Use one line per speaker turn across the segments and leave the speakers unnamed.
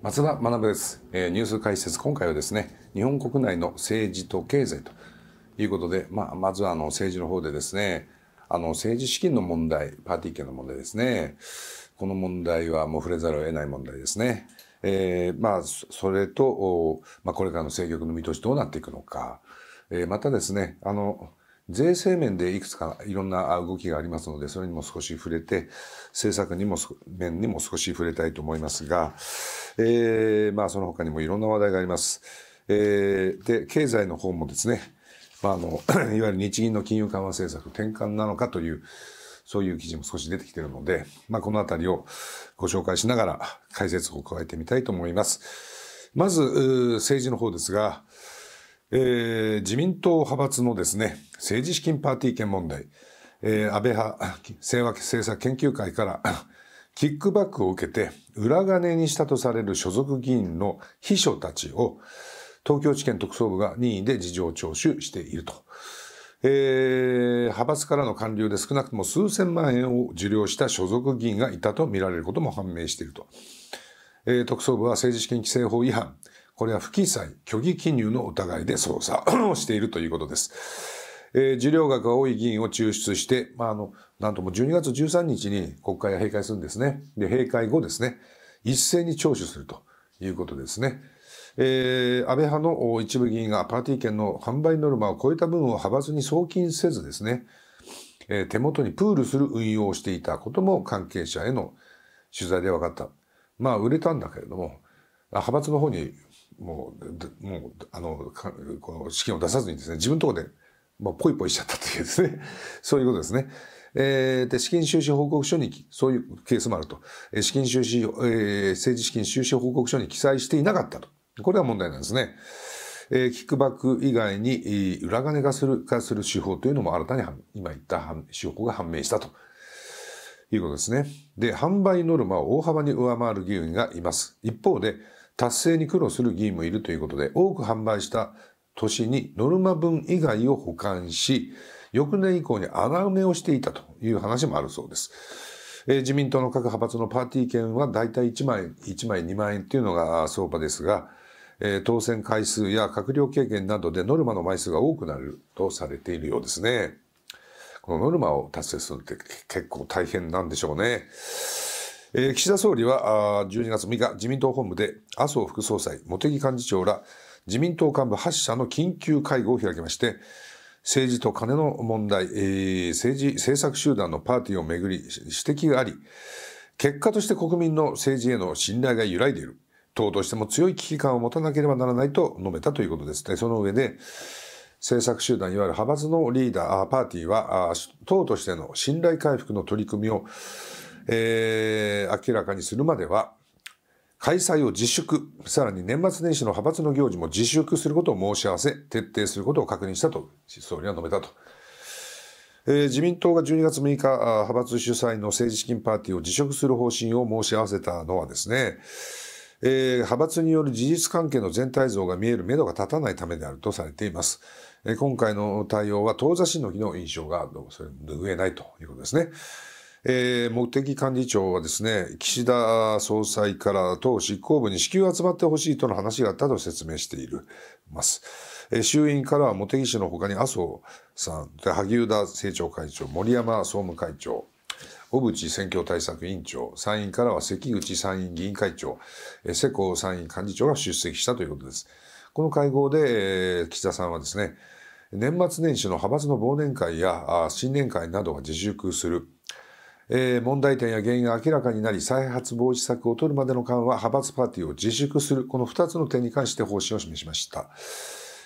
松田学です、えー、ニュース解説今回はですね日本国内の政治と経済ということで、まあ、まずはあの政治の方でですねあの政治資金の問題パーティー券の問題ですねこの問題はもう触れざるを得ない問題ですね。えー、まあそれと、まあ、これからの政局の見通しどうなっていくのか、えー、またですねあの税制面でいくつかいろんな動きがありますので、それにも少し触れて、政策にも面にも少し触れたいと思いますが、えー、まあその他にもいろんな話題があります。えー、で、経済の方もですね、まああの、いわゆる日銀の金融緩和政策転換なのかという、そういう記事も少し出てきているので、まあこのあたりをご紹介しながら解説を加えてみたいと思います。まず、政治の方ですが、えー、自民党派閥のですね、政治資金パーティー権問題、えー、安倍派、政和政策研究会からキックバックを受けて、裏金にしたとされる所属議員の秘書たちを、東京地検特捜部が任意で事情聴取していると。えー、派閥からの官流で少なくとも数千万円を受領した所属議員がいたとみられることも判明していると。えー、特捜部は政治資金規正法違反、これは不記載、虚偽記入の疑いで捜査 をしているということです。えー、受領額が多い議員を抽出して、まあ、あの、なんとも12月13日に国会が閉会するんですね。で、閉会後ですね、一斉に聴取するということですね。えー、安倍派の一部議員がパーティー券の販売ノルマを超えた分を派閥に送金せずですね、えー、手元にプールする運用をしていたことも関係者への取材で分かった。まあ、売れたんだけれども、派閥の方にもう、もう、あの、この資金を出さずにですね、自分のところで、まあ、ぽいぽいしちゃったというですね、そういうことですね。えー、で、資金収支報告書に、そういうケースもあると。え資金収支、えー、政治資金収支報告書に記載していなかったと。これは問題なんですね。えー、キックバック以外に、裏金化する、化する手法というのも新たに、今言った手法が判明したと。いうことですね。で、販売ノルマを大幅に上回る議員がいます。一方で、達成に苦労する議員もいるということで、多く販売した年にノルマ分以外を保管し、翌年以降に穴埋めをしていたという話もあるそうです。えー、自民党の各派閥のパーティー券は大体1枚、1枚2万円というのが相場ですが、えー、当選回数や閣僚経験などでノルマの枚数が多くなるとされているようですね。このノルマを達成するって結構大変なんでしょうね。えー、岸田総理はあ12月6日自民党本部で麻生副総裁茂木幹事長ら自民党幹部8社の緊急会合を開きまして政治と金の問題、えー、政治政策集団のパーティーをめぐり指摘があり結果として国民の政治への信頼が揺らいでいる党としても強い危機感を持たなければならないと述べたということです、ね、その上で政策集団いわゆる派閥のリーダーパーティーは党としての信頼回復の取り組みをえー、明らかにするまでは、開催を自粛、さらに年末年始の派閥の行事も自粛することを申し合わせ、徹底することを確認したと、総理は述べたと。えー、自民党が12月6日、派閥主催の政治資金パーティーを辞職する方針を申し合わせたのはですね、えー、派閥による事実関係の全体像が見える目処が立たないためであるとされています。えー、今回の対応は遠ざしの日の印象がそれ拭えないということですね。えー、茂木幹事長はですね、岸田総裁から党執行部に支給を集まってほしいとの話があったと説明しているます。えー、衆院からは茂木氏の他に麻生さん、萩生田政調会長、森山総務会長、小渕選挙対策委員長、参院からは関口参院議員会長、えー、世耕参院幹事長が出席したということです。この会合で、えー、岸田さんはですね、年末年始の派閥の忘年会や新年会などが自粛する。えー、問題点や原因が明らかになり再発防止策を取るまでの間は派閥パーティーを自粛するこの2つの点に関して方針を示しました、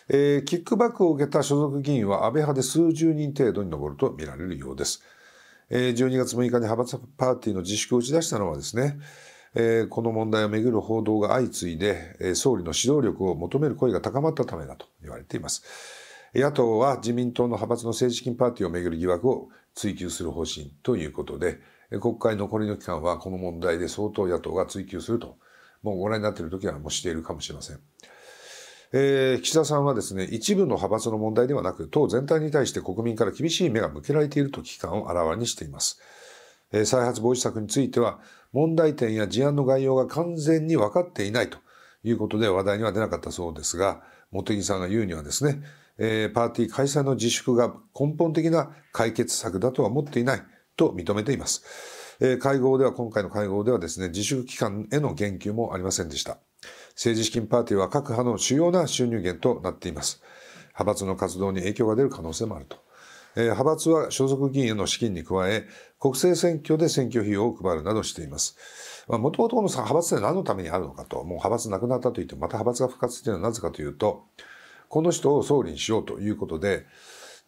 えー、キックバックを受けた所属議員は安倍派で数十人程度に上ると見られるようです12月6日に派閥パーティーの自粛を打ち出したのはですねえー、この問題をめぐる報道が相次いで、えー、総理の指導力を求める声が高まったためだと言われています。野党は自民党の派閥の政治金パーティーをめぐる疑惑を追及する方針ということで、国会残りの期間はこの問題で相当野党が追及すると、もうご覧になっている時はもうしているかもしれません。えー、岸田さんはですね、一部の派閥の問題ではなく、党全体に対して国民から厳しい目が向けられていると危機感をあらわにしています。えー、再発防止策については、問題点や事案の概要が完全に分かっていないということで話題には出なかったそうですが、茂木さんが言うにはですね、えー、パーティー開催の自粛が根本的な解決策だとは思っていないと認めています。えー、会合では、今回の会合ではですね、自粛期間への言及もありませんでした。政治資金パーティーは各派の主要な収入源となっています。派閥の活動に影響が出る可能性もあると。えー、派閥は所属議員への資金に加え、国政選挙で選挙費用を配るなどしています。もともとこの派閥って何のためにあるのかと、もう派閥なくなったといって、また派閥が復活しているのはなぜかというと、この人を総理にしようということで、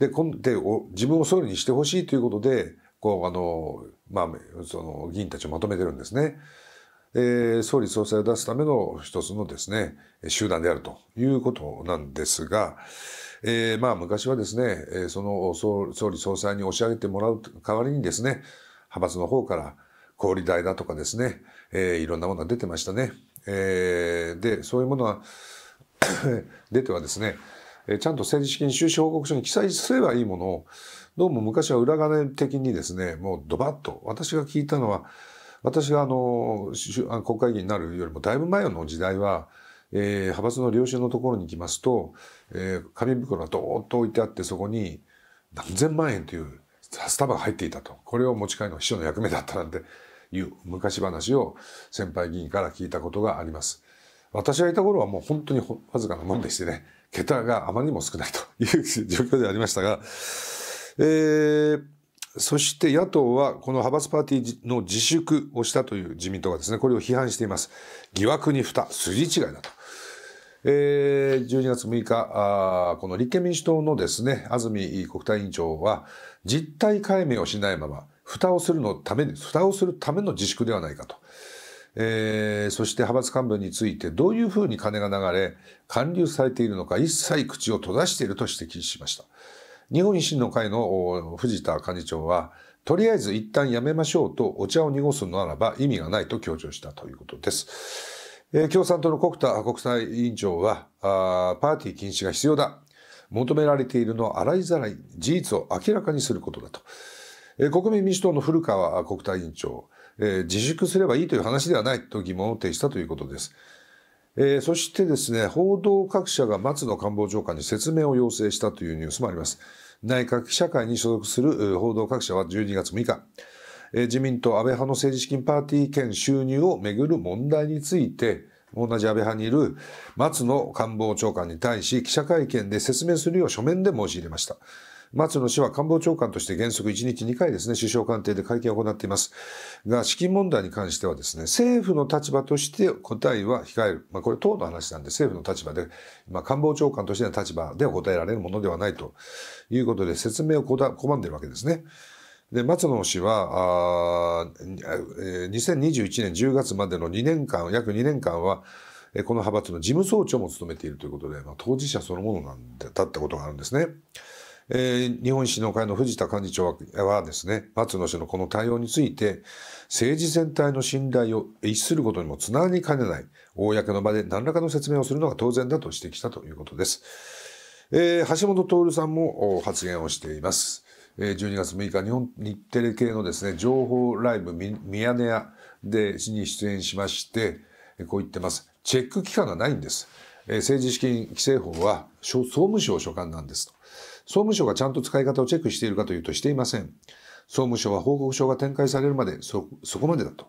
で、こんで自分を総理にしてほしいということで、こう、あの、まあ、その議員たちをまとめてるんですね。えー、総理総裁を出すための一つのですね、集団であるということなんですが、えー、まあ昔はですね、その総理総裁に押し上げてもらう代わりにですね、派閥の方から小売代だとかですね、えー、いろんなものが出てましたね。えー、で、そういうものは、出てはですね、えちゃんと政治資金収支報告書に記載すればいいものを、どうも昔は裏金的にですね、もうドバッと、私が聞いたのは、私があの、国会議員になるよりもだいぶ前の時代は、えー、派閥の領収のところに行きますと、えー、紙袋がどーっと置いてあって、そこに何千万円という札束が入っていたと。これを持ち帰るのが秘書の役目だったなんていう昔話を先輩議員から聞いたことがあります。私がいた頃はもう本当にわずかなもんでしてね、桁があまりにも少ないという 状況でありましたが、えー、そして野党はこの派閥パーティーの自粛をしたという自民党がですね、これを批判しています。疑惑に蓋、り違いだと。えー、12月6日あ、この立憲民主党のですね、安住国対委員長は、実態解明をしないまま、蓋をするのために、蓋をするための自粛ではないかと。えー、そして派閥幹部についてどういうふうに金が流れ還流されているのか一切口を閉ざしていると指摘しました日本維新の会の藤田幹事長はとりあえず一旦やめましょうとお茶を濁すのならば意味がないと強調したということです、えー、共産党の国田国際委員長はあパーティー禁止が必要だ求められているのは洗いざらい事実を明らかにすることだと、えー、国民民主党の古川国対委員長えー、自粛すればいいという話ではないと疑問を呈したということです。えー、そしてですね、報道各社が松野官房長官に説明を要請したというニュースもあります。内閣記者会に所属する報道各社は12月6日、えー、自民党安倍派の政治資金パーティー券収入をめぐる問題について、同じ安倍派にいる松野官房長官に対し記者会見で説明するよう書面で申し入れました。松野氏は官房長官として原則1日2回ですね、首相官邸で会見を行っています。が、資金問題に関してはですね、政府の立場として答えは控える。まあ、これ党の話なんで、政府の立場で、まあ、官房長官としての立場では答えられるものではないということで、説明を拒んでいるわけですね。で松野氏はあ2021年10月までの2年間約2年間はこの派閥の事務総長も務めているということで、まあ、当事者そのものなんだったことがあるんですね。えー、日本維新の会の藤田幹事長はですね、松野氏のこの対応について、政治全体の信頼を逸することにもつながりかねない、公の場で何らかの説明をするのが当然だと指摘したということです。えー、橋本徹さんも発言をしています。12月6日、日本日テレ系のですね、情報ライブミヤネ屋で、に出演しまして、こう言ってます。チェック期間がないんです。政治資金規正法は総務省所管なんですと。総務省がちゃんと使い方をチェックしているかというとしていません。総務省は報告書が展開されるまでそ、そこまでだと。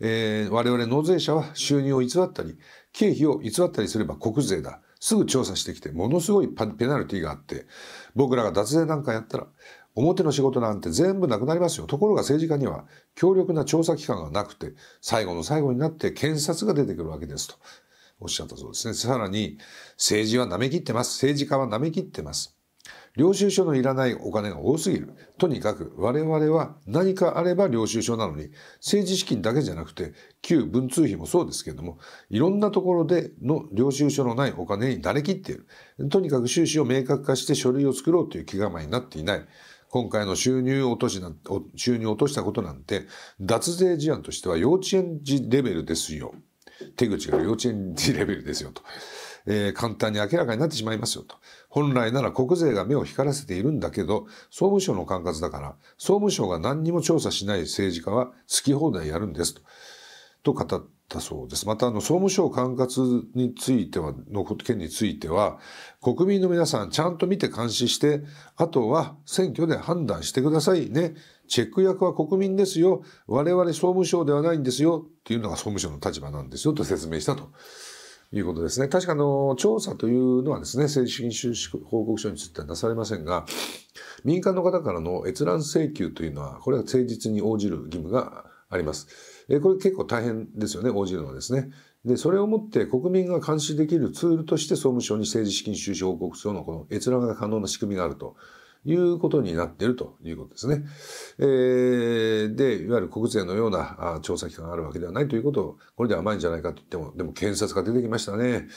えー、我々納税者は収入を偽ったり、経費を偽ったりすれば国税だ。すぐ調査してきて、ものすごいペナルティがあって、僕らが脱税なんかやったら、表の仕事なんて全部なくなりますよ。ところが政治家には強力な調査機関がなくて、最後の最後になって検察が出てくるわけですとおっしゃったそうですね。さらに、政治は舐めきってます。政治家は舐めきってます。領収書のいらないお金が多すぎる。とにかく我々は何かあれば領収書なのに、政治資金だけじゃなくて、旧文通費もそうですけれども、いろんなところでの領収書のないお金に慣れきっている。とにかく収支を明確化して書類を作ろうという気構えになっていない。今回の収入落としな、収入落としたことなんて、脱税事案としては幼稚園児レベルですよ。手口が幼稚園児レベルですよと。えー、簡単に明らかになってしまいますよと。本来なら国税が目を光らせているんだけど、総務省の管轄だから、総務省が何にも調査しない政治家は好き放題やるんですと。と語ったそうです。また、あの、総務省管轄については、の件については、国民の皆さんちゃんと見て監視して、あとは選挙で判断してくださいね。チェック役は国民ですよ。我々総務省ではないんですよ。っていうのが総務省の立場なんですよと説明したと。いうことですね。確かの調査というのはですね、正式金収支報告書については出されませんが、民間の方からの閲覧請求というのは、これは誠実に応じる義務があります。えこれ結構大変ですよね、応じるのはですね。で、それをもって国民が監視できるツールとして総務省に政治資金収支報告書のこの閲覧が可能な仕組みがあるということになっているということですね。えー、で、いわゆる国税のようなあ調査機関があるわけではないということを、これで甘いんじゃないかと言っても、でも検察が出てきましたね。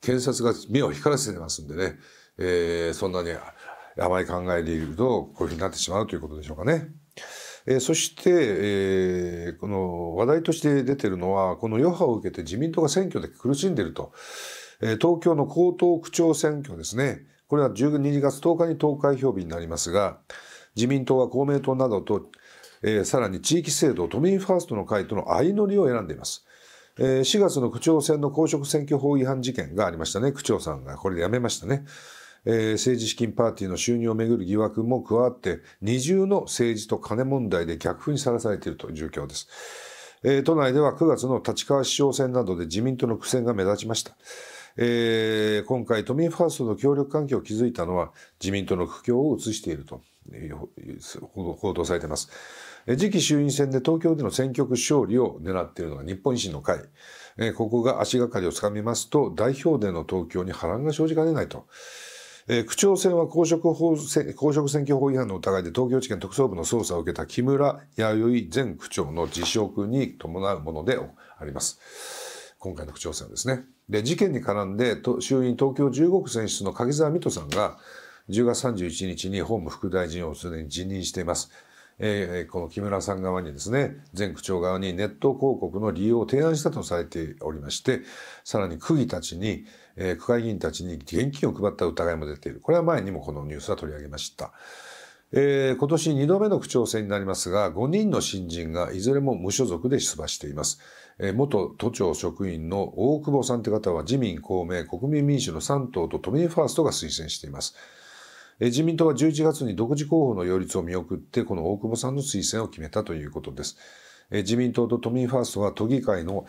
検察が目を光らせてますんでね、えー、そんなに甘い考えでいると、こういうふうになってしまうということでしょうかね。えー、そして、えー、この話題として出てるのは、この余波を受けて自民党が選挙で苦しんでいると。えー、東京の江東区長選挙ですね。これは12月10日に投開票日になりますが、自民党は公明党などと、えー、さらに地域制度、都民ファーストの会との相乗りを選んでいます。えー、4月の区長選の公職選挙法違反事件がありましたね。区長さんがこれで辞めましたね。えー、政治資金パーティーの収入をめぐる疑惑も加わって、二重の政治と金問題で逆風にさらされているという状況です。えー、都内では9月の立川市長選などで自民党の苦戦が目立ちました。えー、今回都民ファーストの協力関係を築いたのは自民党の苦境を映していると報道されています。次期衆院選で東京での選挙区勝利を狙っているのが日本維新の会。ここが足がかりをつかみますと、代表での東京に波乱が生じかねないと。え区長選は公職法公職選挙法違反の疑いで東京地検特捜部の捜査を受けた木村弥生前区長の辞職に伴うものであります。今回の区長選ですね。で、事件に絡んで、衆院東京15区選出の柿沢美斗さんが、10月31日に法務副大臣をすでに辞任しています。えー、この木村さん側にですね、前区長側にネット広告の利用を提案したとされておりまして、さらに区議たちに、えー、区会議員たちに現金を配った疑いも出ている。これは前にもこのニュースは取り上げました。えー、今年2度目の区長選になりますが、5人の新人がいずれも無所属で出馬しています。元都庁職員の大久保さんという方は自民、公明、国民民主の3党と都民ファーストが推薦しています。自民党は11月に独自候補の擁立を見送って、この大久保さんの推薦を決めたということです。自民党と都民ファーストは都議会の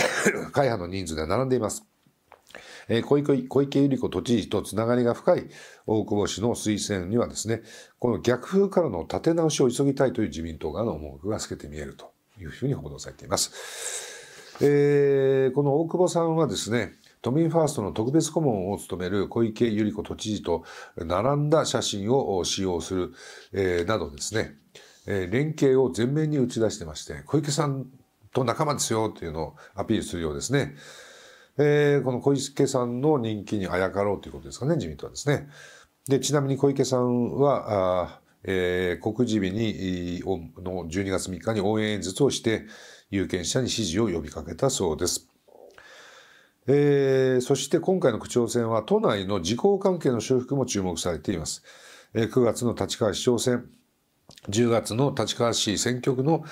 会派の人数で並んでいます。小池小池百合子都知事とつながりが深い大久保氏の推薦にはですね、この逆風からの立て直しを急ぎたいという自民党側の思惑が透けて見えるというふうに報道されています。えー、この大久保さんはですね、都民ファーストの特別顧問を務める小池百合子都知事と並んだ写真を使用する、えー、などですね、えー、連携を前面に打ち出してまして、小池さんと仲間ですよというのをアピールするようですね。えー、この小池さんの人気にあやかろうということですかね、自民党はですね。で、ちなみに小池さんは、あえー、告示日に、の12月3日に応援演説をして、有権者に支持を呼びかけたそうです。えー、そして今回の区長選は都内の自公関係の修復も注目されています。えー、9月の立川市長選、10月の立川市選挙区の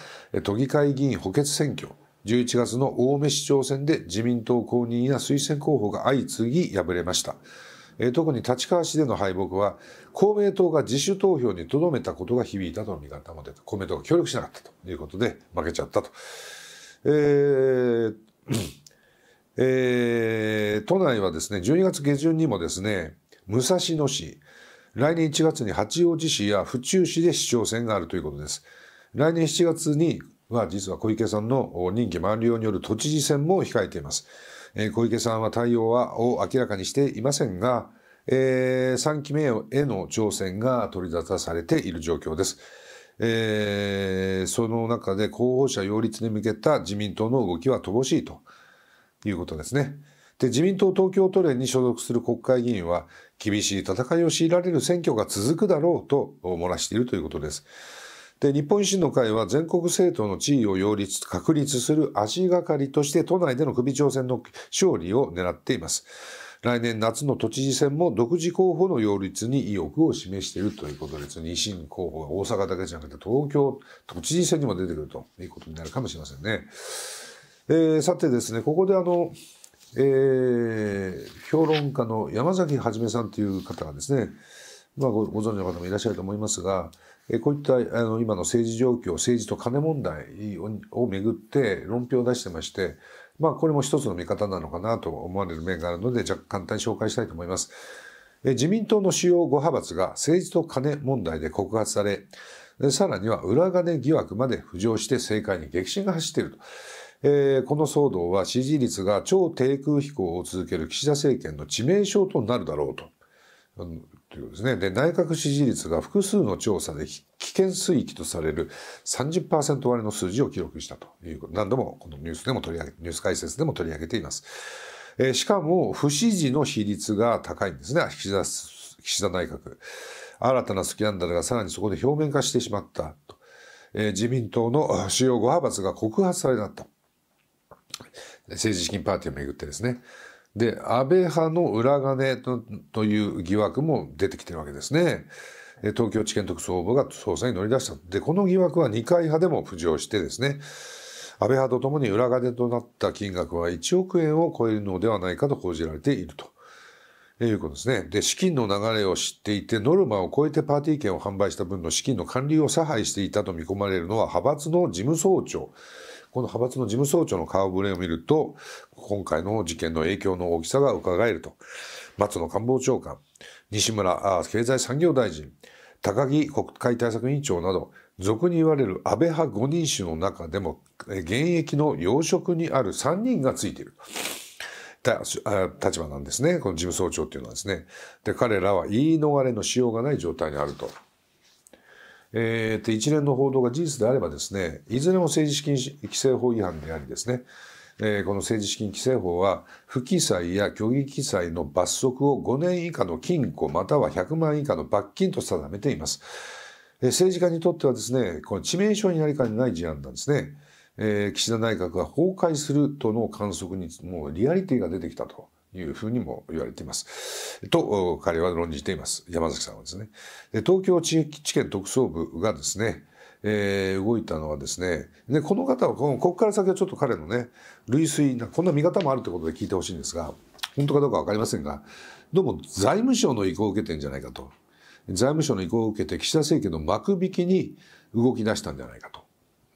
都議会議員補欠選挙、11月の青梅市長選で自民党公認や推薦候補が相次ぎ敗れました。特に立川市での敗北は公明党が自主投票にとどめたことが響いたとの見方も出て公明党が協力しなかったということで負けちゃったと。えーえー、都内はですね12月下旬にもですね武蔵野市来年1月に八王子市や府中市で市長選があるということです来年7月には実は小池さんの任期満了による都知事選も控えていますえ小池さんは対応はを明らかにしていませんが、え3期目への挑戦が取り沙汰されている状況です。えその中で候補者擁立に向けた自民党の動きは乏しいということですね。で、自民党東京都連に所属する国会議員は、厳しい戦いを強いられる選挙が続くだろうと漏らしているということです。で日本維新の会は全国政党の地位を擁立確立する足がかりとして都内での首長選の勝利を狙っています来年夏の都知事選も独自候補の擁立に意欲を示しているということです維新候補が大阪だけじゃなくて東京都知事選にも出てくるということになるかもしれませんね、えー、さてですねここであのえー、評論家の山崎はじめさんという方がですね、まあご、ご存知の方もいらっしゃると思いますが、こういったあの今の政治状況、政治と金問題をめぐって論評を出してまして、まあこれも一つの見方なのかなと思われる面があるので、若干単に紹介したいと思います。自民党の主要5派閥が政治と金問題で告発され、さらには裏金疑惑まで浮上して政界に激震が走っていると。えー、この騒動は支持率が超低空飛行を続ける岸田政権の致命傷となるだろうと。ということですね。で、内閣支持率が複数の調査で危険水域とされる30%割の数字を記録したということ、何度もこのニュースでも取り上げ、ニュース解説でも取り上げています。えー、しかも、不支持の比率が高いんですね、岸田、岸田内閣。新たなスキャンダルがさらにそこで表面化してしまったと。えー、自民党の主要5派閥が告発されなった。政治資金パーティーをめぐってですね。で安倍派の裏金という疑惑も出てきてるわけですね。東京地検特捜部が捜査に乗り出したでこの疑惑は二階派でも浮上してですね安倍派とともに裏金となった金額は1億円を超えるのではないかと報じられていると。いうことですね。で、資金の流れを知っていて、ノルマを超えてパーティー券を販売した分の資金の管理を差配していたと見込まれるのは、派閥の事務総長。この派閥の事務総長の顔ぶれを見ると今回の事件の影響の大きさがうかがえると松野官房長官西村経済産業大臣高木国会対策委員長など俗に言われる安倍派5人衆の中でも現役の要職にある3人がついている。立場なんですね、この事務総長というのはですね。で、彼らは言い逃れのしようがない状態にあると。えー、っ一連の報道が事実であればですね、いずれも政治資金規正法違反でありですね、えー、この政治資金規正法は、不記載や虚偽記載の罰則を5年以下の禁錮または100万円以下の罰金と定めています。えー、政治家にとってはですね、この致命傷になりかねない事案なんですね。えー、岸田内閣が崩壊するとの観測にもうリアリティが出てきたと。いうふうにも言われています。と、彼は論じています。山崎さんはですね。で東京地地検特捜部がですね、えー、動いたのはですねでこの方はこここから先はちょっと彼のね類推こんな見方もあるということで聞いてほしいんですが本当かどうか分かりませんがどうも財務省の意向を受けてんじゃないかと財務省の意向を受けて岸田政権の幕引きに動き出したんじゃないかと。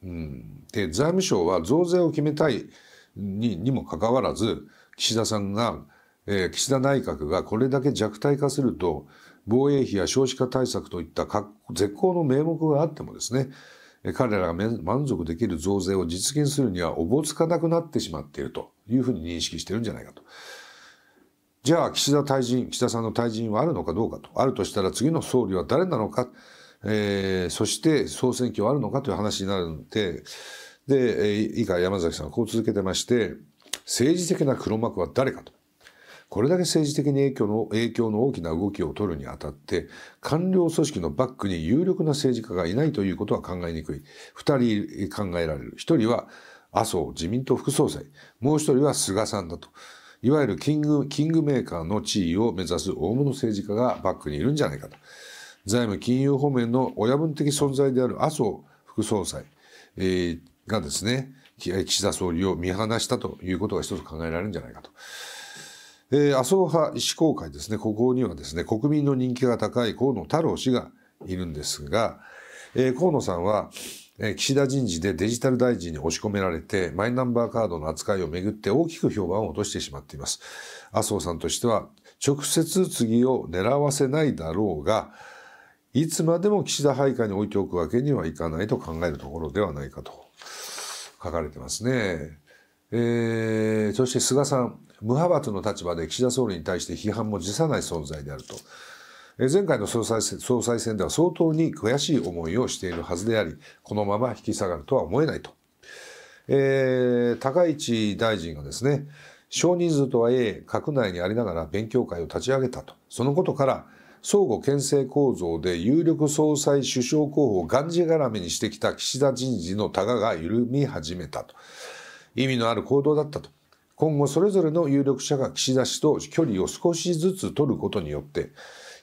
うん、で財務省は増税を決めたいににもかかわらず岸田さんが、えー、岸田内閣がこれだけ弱体化すると、防衛費や少子化対策といった絶好の名目があってもですね、彼らが満足できる増税を実現するにはおぼつかなくなってしまっているというふうに認識してるんじゃないかと。じゃあ岸田退陣、岸田さんの退陣はあるのかどうかと。あるとしたら次の総理は誰なのか、えー、そして総選挙はあるのかという話になるので、で、以下山崎さんはこう続けてまして、政治的な黒幕は誰かと。これだけ政治的に影響の影響の大きな動きを取るにあたって官僚組織のバックに有力な政治家がいないということは考えにくい2人考えられる1人は麻生自民党副総裁もう1人は菅さんだといわゆるキングキングメーカーの地位を目指す大物政治家がバックにいるんじゃないかと財務金融方面の親分的存在である麻生副総裁、えー、がですね岸田総理を見放したということが一つ考えられるんじゃないかと。えー、麻生派師公会ですね、ここにはですね、国民の人気が高い河野太郎氏がいるんですが、えー、河野さんは、えー、岸田人事でデジタル大臣に押し込められて、マイナンバーカードの扱いをめぐって大きく評判を落としてしまっています。麻生さんとしては、直接次を狙わせないだろうが、いつまでも岸田配下に置いておくわけにはいかないと考えるところではないかと書かれてますね。えー、そして菅さん、無派閥の立場で岸田総理に対して批判も辞さない存在であると。え前回の総裁総裁選では相当に悔しい思いをしているはずであり、このまま引き下がるとは思えないと。えー、高市大臣がですね、少人数とはいえ、閣内にありながら勉強会を立ち上げたと。そのことから、相互牽制構造で有力総裁首相候補をがんじがらめにしてきた岸田人事のタガが緩み始めたと意味のある行動だったと今後それぞれの有力者が岸田氏と距離を少しずつ取ることによって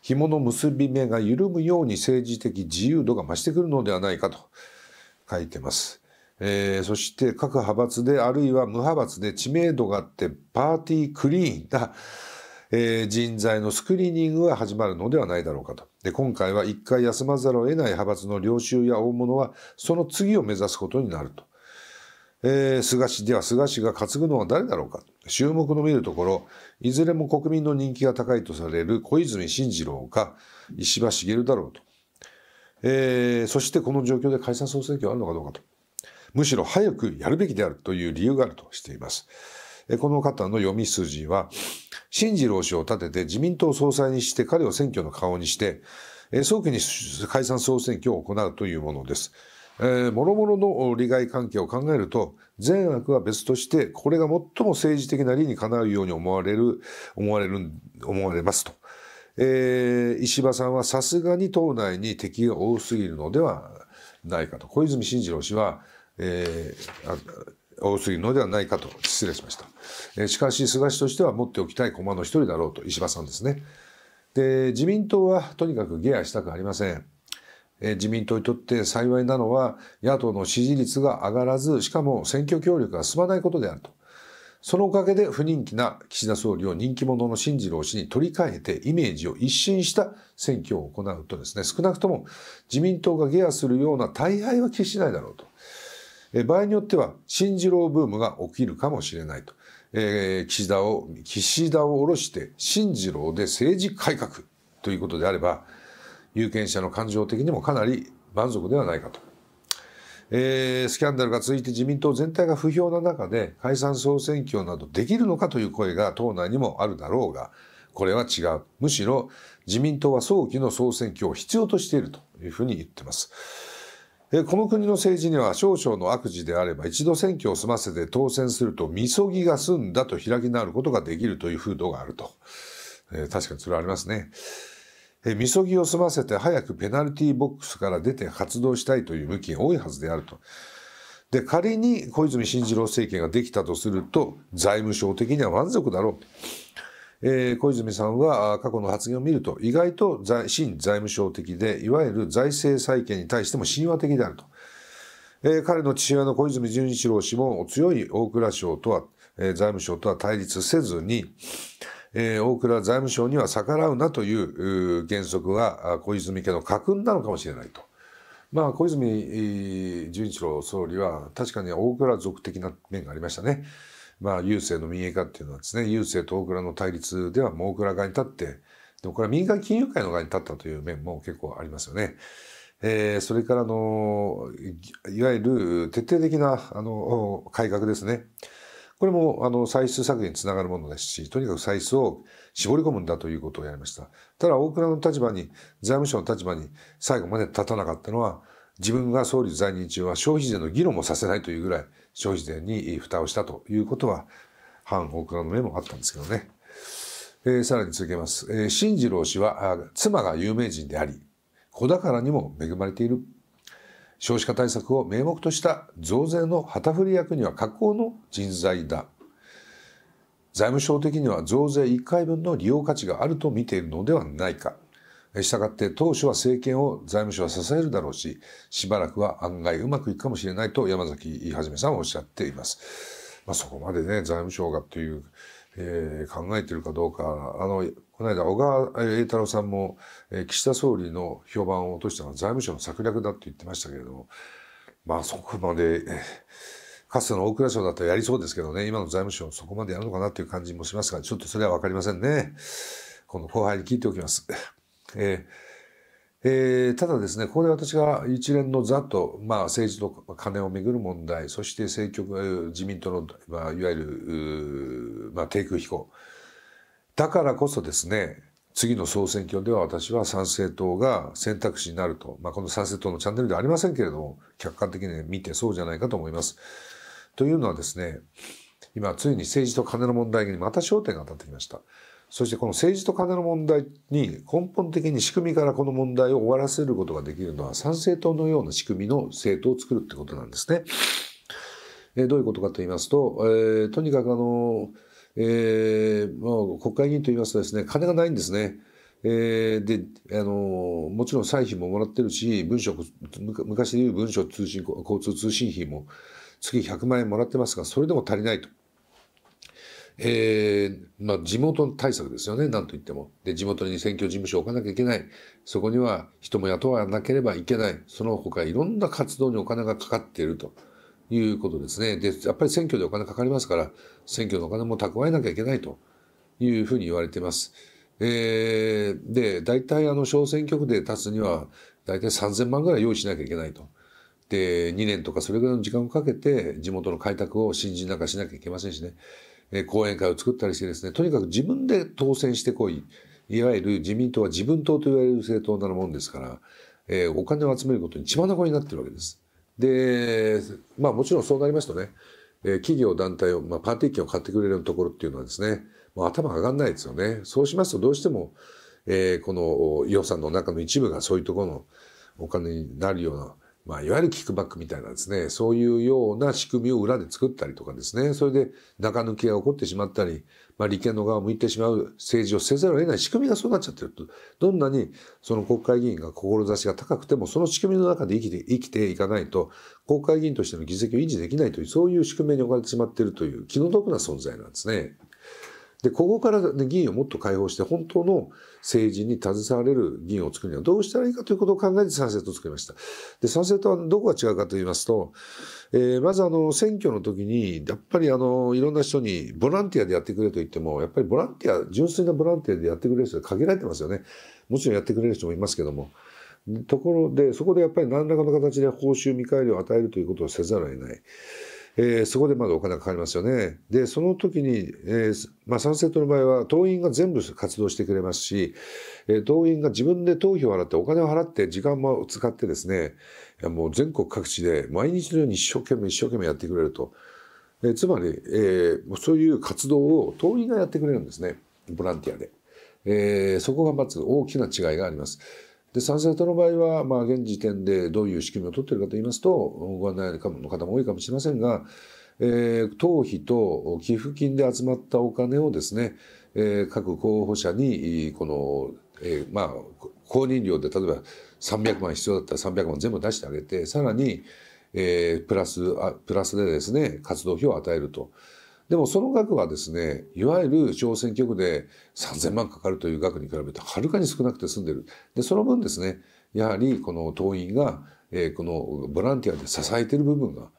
紐の結び目が緩むように政治的自由度が増してくるのではないかと書いてます。えー、そして各派閥であるいは無派閥で知名度があってパーティークリーンなえー、人材のスクリーニングが始まるのではないだろうかと。で、今回は一回休まざるを得ない派閥の領袖や大物は、その次を目指すことになると。えー、菅氏では菅氏が担ぐのは誰だろうか。注目の見るところ、いずれも国民の人気が高いとされる小泉進次郎か、石破茂だろうと。えー、そしてこの状況で解散総選挙あるのかどうかと。むしろ早くやるべきであるという理由があるとしています。この方の読み筋は、新次郎氏を立てて自民党総裁にして彼を選挙の顔にして、早期に解散総選挙を行うというものです。えろ諸々の利害関係を考えると、善悪は別として、これが最も政治的な理にかなうように思われる、思われる、思われますと。えー、石破さんはさすがに党内に敵が多すぎるのではないかと。小泉進次郎氏は、えー、多すぎるのではないかと。失礼しました。えしかし菅氏としては持っておきたい駒の一人だろうと石破さんですね。で自民党はとにかくゲアしたくありません。え自民党にとって幸いなのは野党の支持率が上がらずしかも選挙協力が進まないことであると。そのおかげで不人気な岸田総理を人気者の進次郎氏に取り替えてイメージを一新した選挙を行うとですね、少なくとも自民党がゲアするような大敗は決しないだろうと。場合によっては新次郎ブームが起きるかもしれないと。えー、岸田を岸田を下ろして新次郎で政治改革ということであれば有権者の感情的にもかなり満足ではないかと、えー、スキャンダルが続いて自民党全体が不評な中で解散総選挙などできるのかという声が党内にもあるだろうがこれは違うむしろ自民党は早期の総選挙を必要としているというふうに言ってます。この国の政治には少々の悪事であれば一度選挙を済ませて当選するとみそぎが済んだと開き直ることができるという風土があると、えー、確かにそれはありますね。みそぎを済ませて早くペナルティーボックスから出て活動したいという向きが多いはずであると。で仮に小泉進次郎政権ができたとすると財務省的には満足だろうえー、小泉さんは過去の発言を見ると意外と新財務省的でいわゆる財政再建に対しても親和的であると、えー、彼の父親の小泉純一郎氏も強い大蔵省とは、えー、財務省とは対立せずに、えー、大蔵財務省には逆らうなという原則は小泉家の家訓なのかもしれないと。まあ、小泉純一郎総理は確かに大蔵族的な面がありましたね。まあ、郵政の民営化っていうのはですね、郵政と大蔵の対立ではもう大蔵側に立って、でもこれは民間金融界の側に立ったという面も結構ありますよね。えー、それからの、いわゆる徹底的な、あの、改革ですね。これも、あの、歳出削減につながるものですし、とにかく歳出を絞り込むんだということをやりました。ただ、大倉の立場に、財務省の立場に最後まで立たなかったのは、自分が総理在任中は消費税の議論もさせないというぐらい消費税に蓋をしたということは、反大火の目もあったんですけどね。えー、さらに続けます。えー、新次郎氏は、妻が有名人であり、子宝にも恵まれている。少子化対策を名目とした増税の旗振り役には格好の人材だ。財務省的には増税1回分の利用価値があると見ているのではないか。したがって当初は政権を財務省は支えるだろうししばらくは案外うまくいくかもしれないと山崎はじめさんはおっしゃっています。まあ、そこまでね財務省がという、えー、考えてるかどうかあのこの間小川栄太郎さんも、えー、岸田総理の評判を落としたのは財務省の策略だと言ってましたけれどもまあそこまで、えー、かつての大蔵省だったらやりそうですけどね今の財務省そこまでやるのかなという感じもしますがちょっとそれは分かりませんね。この後輩に聞いておきます。えー、えー、ただですね、ここで私が一連のざっと、まあ、政治と金をめぐる問題、そして政局、自民党の、まあ、いわゆる、まあ、低空飛行。だからこそですね、次の総選挙では私は参政党が選択肢になると、まあ、この参政党のチャンネルではありませんけれども、客観的に見てそうじゃないかと思います。というのはですね、今ついに政治と金の問題にまた焦点が当たってきました。そしてこの政治と金の問題に根本的に仕組みからこの問題を終わらせることができるのは参政党のような仕組みの政党を作るってことなんですね。えー、どういうことかと言いますと、えー、とにかくあの、えー、まあ、国会議員と言いますとですね、金がないんですね。えー、で、あの、もちろん歳費ももらってるし、文書、昔で言う文書通信、交通通信費も月100万円もらってますが、それでも足りないと。えー、まあ、地元対策ですよね、なんといっても。で、地元に選挙事務所を置かなきゃいけない。そこには人も雇わなければいけない。その他いろんな活動にお金がかかっているということですね。で、やっぱり選挙でお金かかりますから、選挙のお金も蓄えなきゃいけないというふうに言われています。えー、で、大体あの小選挙区で立つには、大体3000万ぐらい用意しなきゃいけないと。で、2年とかそれぐらいの時間をかけて、地元の開拓を新人なんかしなきゃいけませんしね。え講演会を作ったりしてですね、とにかく自分で当選してこい。いわゆる自民党は自分党と言われる政党なもんですから、えー、お金を集めることに血眼になってるわけです。で、まあもちろんそうなりますとね、えー、企業、団体を、まあ、パーティー券を買ってくれるところっていうのはですね、もう頭上がんないですよね。そうしますとどうしても、えー、この予算の中の一部がそういうところのお金になるようなまあ、いわゆるキックバックみたいなですね、そういうような仕組みを裏で作ったりとかですね、それで中抜きが起こってしまったり、まあ、利権の側を向いてしまう政治をせざるを得ない仕組みがそうなっちゃってると、どんなにその国会議員が志が高くても、その仕組みの中で生きて、生きていかないと、国会議員としての議席を維持できないという、そういう宿命に置かれてしまっているという気の毒な存在なんですね。でここから、ね、議員をもっと解放して本当の政治に携われる議員を作るにはどうしたらいいかということを考えて参政党を作りました。で参政党はどこが違うかと言いますと、えー、まずあの選挙の時にやっぱりあのいろんな人にボランティアでやってくれと言ってもやっぱりボランティア純粋なボランティアでやってくれる人は限られてますよね。もちろんやってくれる人もいますけども。ところでそこでやっぱり何らかの形で報酬見返りを与えるということをせざるを得ない。えー、そこでまだお金がかかりますよね。で、その時に、えー、まあ、サンセットの場合は、党員が全部活動してくれますし、えー、党員が自分で投票を払って、お金を払って、時間も使ってですね、もう全国各地で毎日のように一生懸命一生懸命やってくれると。えー、つまり、えー、そういう活動を党員がやってくれるんですね。ボランティアで。えー、そこがまず大きな違いがあります。で、賛成党の場合は、まあ、現時点でどういう仕組みを取っているかと言いますと、ご案内の方も多いかもしれませんが、えー、党費と寄付金で集まったお金をですね、えー、各候補者に、この、えー、まあ、公認料で例えば300万必要だったら300万全部出してあげて、さらに、えー、プラスあ、プラスでですね、活動費を与えると。でもその額はですね、いわゆる小選挙区で3000万かかるという額に比べてはるかに少なくて済んでる。で、その分ですね、やはりこの党員が、えー、このボランティアで支えてる部分が、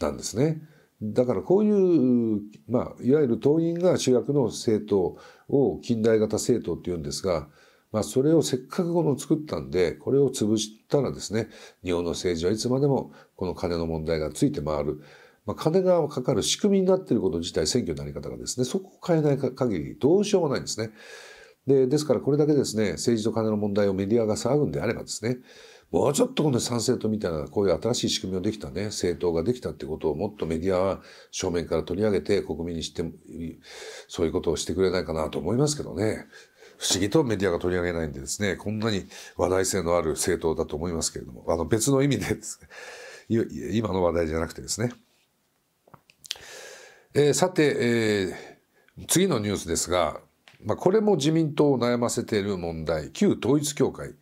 なんですね。だからこういう、まあ、いわゆる党員が主役の政党を近代型政党って言うんですが、まあ、それをせっかくこの作ったんで、これを潰したらですね、日本の政治はいつまでもこの金の問題がついて回る。まあ、金がかかる仕組みになっていること自体選挙のあり方がですねそこを変えない限りどうしようもないんですね。でですからこれだけですね政治と金の問題をメディアが騒ぐんであればですねもうちょっとこの参政党みたいなこういう新しい仕組みをできたね政党ができたってことをもっとメディアは正面から取り上げて国民にしてそういうことをしてくれないかなと思いますけどね不思議とメディアが取り上げないんでですねこんなに話題性のある政党だと思いますけれどもあの別の意味でです、ね、今の話題じゃなくてですねえー、さて、えー、次のニュースですが、まあ、これも自民党を悩ませている問題、旧統一教会。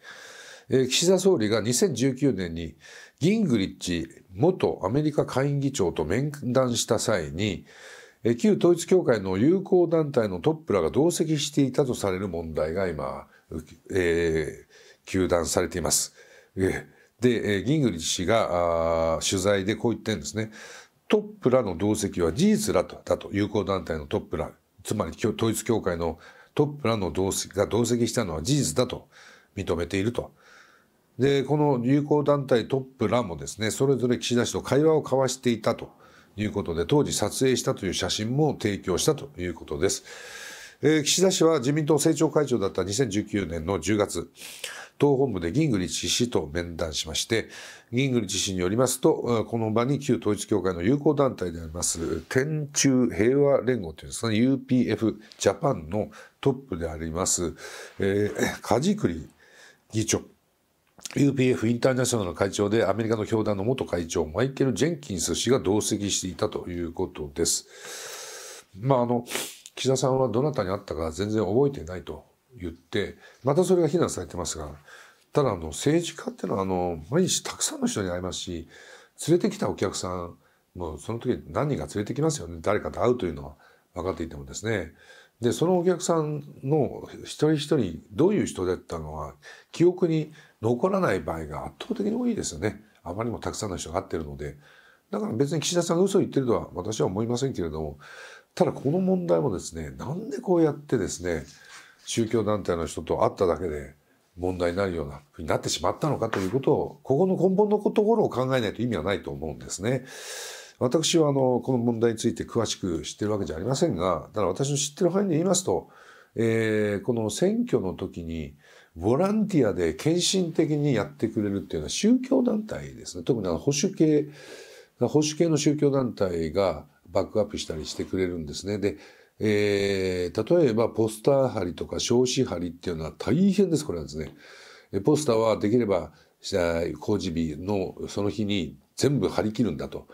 えー、岸田総理が2019年にギングリッチ元アメリカ下院議長と面談した際に、えー、旧統一教会の友好団体のトップらが同席していたとされる問題が今、えー、糾弾されています。えー、で、えー、ギングリッチ氏が取材でこう言ってるんですね。トップらの同席は事実だとだと友好団体のトップらつまり統一教会のトップらの同席が同席したのは事実だと認めていると。でこの友好団体トップらもですねそれぞれ岸田氏と会話を交わしていたということで当時撮影したという写真も提供したということです。えー、岸田氏は自民党政調会長だった2019年の10月党本部でギングリッチ氏と面談しまして、ギングリッチ氏によりますと、この場に旧統一教会の友好団体であります、天中平和連合というんですかね、UPF ジャパンのトップであります、えー、梶栗議長。UPF インターナショナルの会長でアメリカの教団の元会長マイケル・ジェンキンス氏が同席していたということです。まあ、あの、岸田さんはどなたに会ったか全然覚えてないと言ってまたそれが非難されてますがただあの政治家っていうのはあの毎日たくさんの人に会いますし連れてきたお客さんもうその時何人か連れてきますよね誰かと会うというのは分かっていてもですね。でそのお客さんの一人一人どういう人だったのは記憶に残らない場合が圧倒的に多いですよねあまりにもたくさんの人が会ってるのでだから別に岸田さんが嘘を言ってるとは私は思いませんけれどもただこの問題もですねなんでこうやってですね宗教団体の人と会っただけで問題になるようなふうになってしまったのかということをここの根本のところを考えないと意味はないと思うんですね。私はあのこの問題について詳しく知ってるわけじゃありませんがだから私の知ってる範囲で言いますと、えー、この選挙の時にボランティアで献身的にやってくれるっていうのは宗教団体ですね特にあの保守系保守系の宗教団体がバックアップしたりしてくれるんですね。でえー、例えばポスター貼りとか表紙貼りっていうのは大変です、これはですね。ポスターはできれば工事日のその日に全部貼り切るんだと。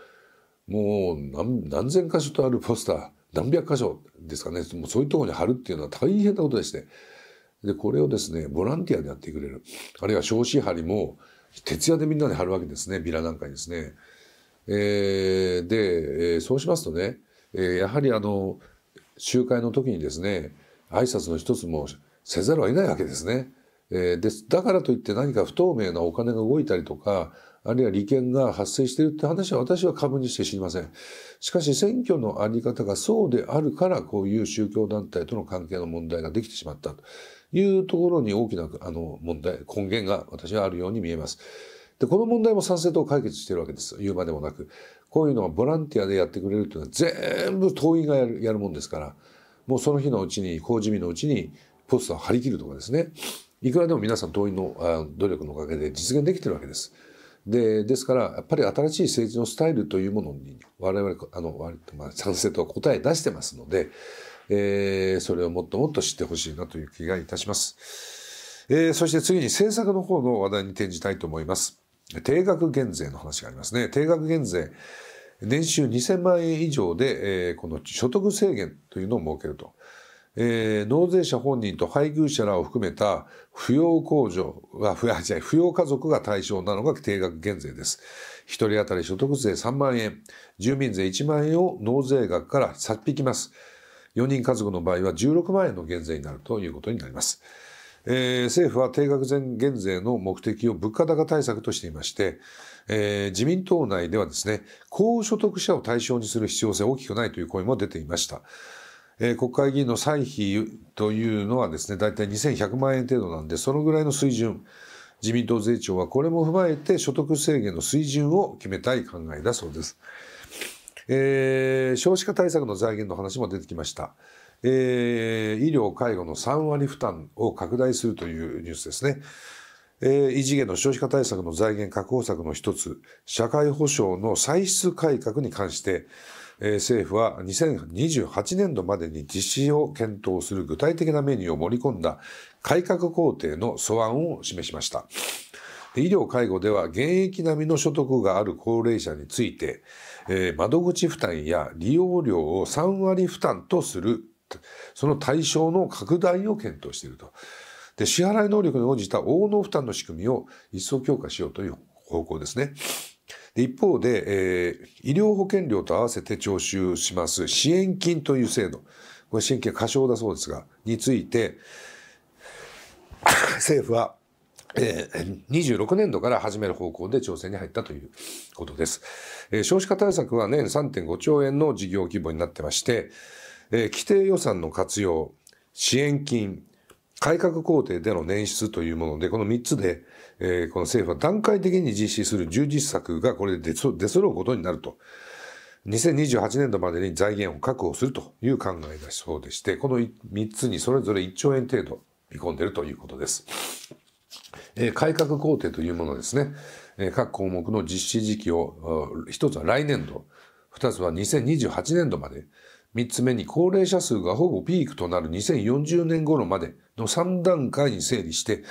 もう何何千箇所とあるポスター、何百箇所ですかね、もうそういうところに貼るっていうのは大変なことでして。で、これをですね、ボランティアでやってくれる。あるいは表紙貼りも、徹夜でみんなで貼るわけですね、ビラなんかにですね。えー、で、えー、そうしますとね、えー、やはりあの、集会の時にですね挨拶の一つもせざるを得ないわけですね。えー、ですだからといって何か不透明なお金が動いたりとかあるいは利権が発生しているって話は私は株にして知りません。しかし選挙のあり方がそうであるからこういう宗教団体との関係の問題ができてしまったというところに大きなあの問題根源が私はあるように見えます。で、この問題も参政党解決してるわけです。言うまでもなく。こういうのはボランティアでやってくれるというのは全部党員がやるやるもんですから、もうその日のうちに、公示日のうちにポスターを張り切るとかですね。いくらでも皆さん党員の努力のおかげで実現できてるわけです。でですからやっぱり新しい政治のスタイルというものに我々あの、まあ、賛成は答え出してますので、えー、それをもっともっと知ってほしいなという気がいたします。えー、そして次に政策の方の話題に転じたいと思います。定額減税の話がありますね。定額減税。年収2000万円以上で、えー、この所得制限というのを設けると。えー、納税者本人と配偶者らを含めた扶養控除は、扶養家族が対象なのが定額減税です。一人当たり所得税3万円、住民税1万円を納税額から差っ引きます。4人家族の場合は16万円の減税になるということになります。えー、政府は定額減税の目的を物価高対策としていまして、えー、自民党内ではですね、高所得者を対象にする必要性は大きくないという声も出ていました。えー、国会議員の歳費というのはですね、大体2100万円程度なんで、そのぐらいの水準。自民党税調はこれも踏まえて所得制限の水準を決めたい考えだそうです。えー、少子化対策の財源の話も出てきました。えー、医療・介護の3割負担を拡大するというニュースですね。えー、異次元の少子化対策の財源確保策の一つ、社会保障の歳出改革に関して、えー、政府は2028年度までに実施を検討する具体的なメニューを盛り込んだ改革工程の素案を示しました。医療介護では現役並みの所得がある高齢者について、えー、窓口負担や利用料を3割負担とするその対象の拡大を検討していると。で、支払い能力に応じた応能負担の仕組みを一層強化しようという方向ですね。で一方で、えー、医療保険料と合わせて徴収します支援金という制度、これ支援金は過小だそうですが、について、政府は、えー、26年度から始める方向で調整に入ったということです。えー、少子化対策は年3.5兆円の事業規模になってまして、えー、規定予算の活用、支援金、改革工程での捻出というもので、この3つで、えー、この政府は段階的に実施する充実策がこれで出揃うことになると。2028年度までに財源を確保するという考えだそうでして、この3つにそれぞれ1兆円程度見込んでいるということです。えー、改革工程というものですね、えー、各項目の実施時期を、一つは来年度、二つは2028年度まで3つ目に高齢者数がほぼピークとなる2040年頃までの3段階に整理して、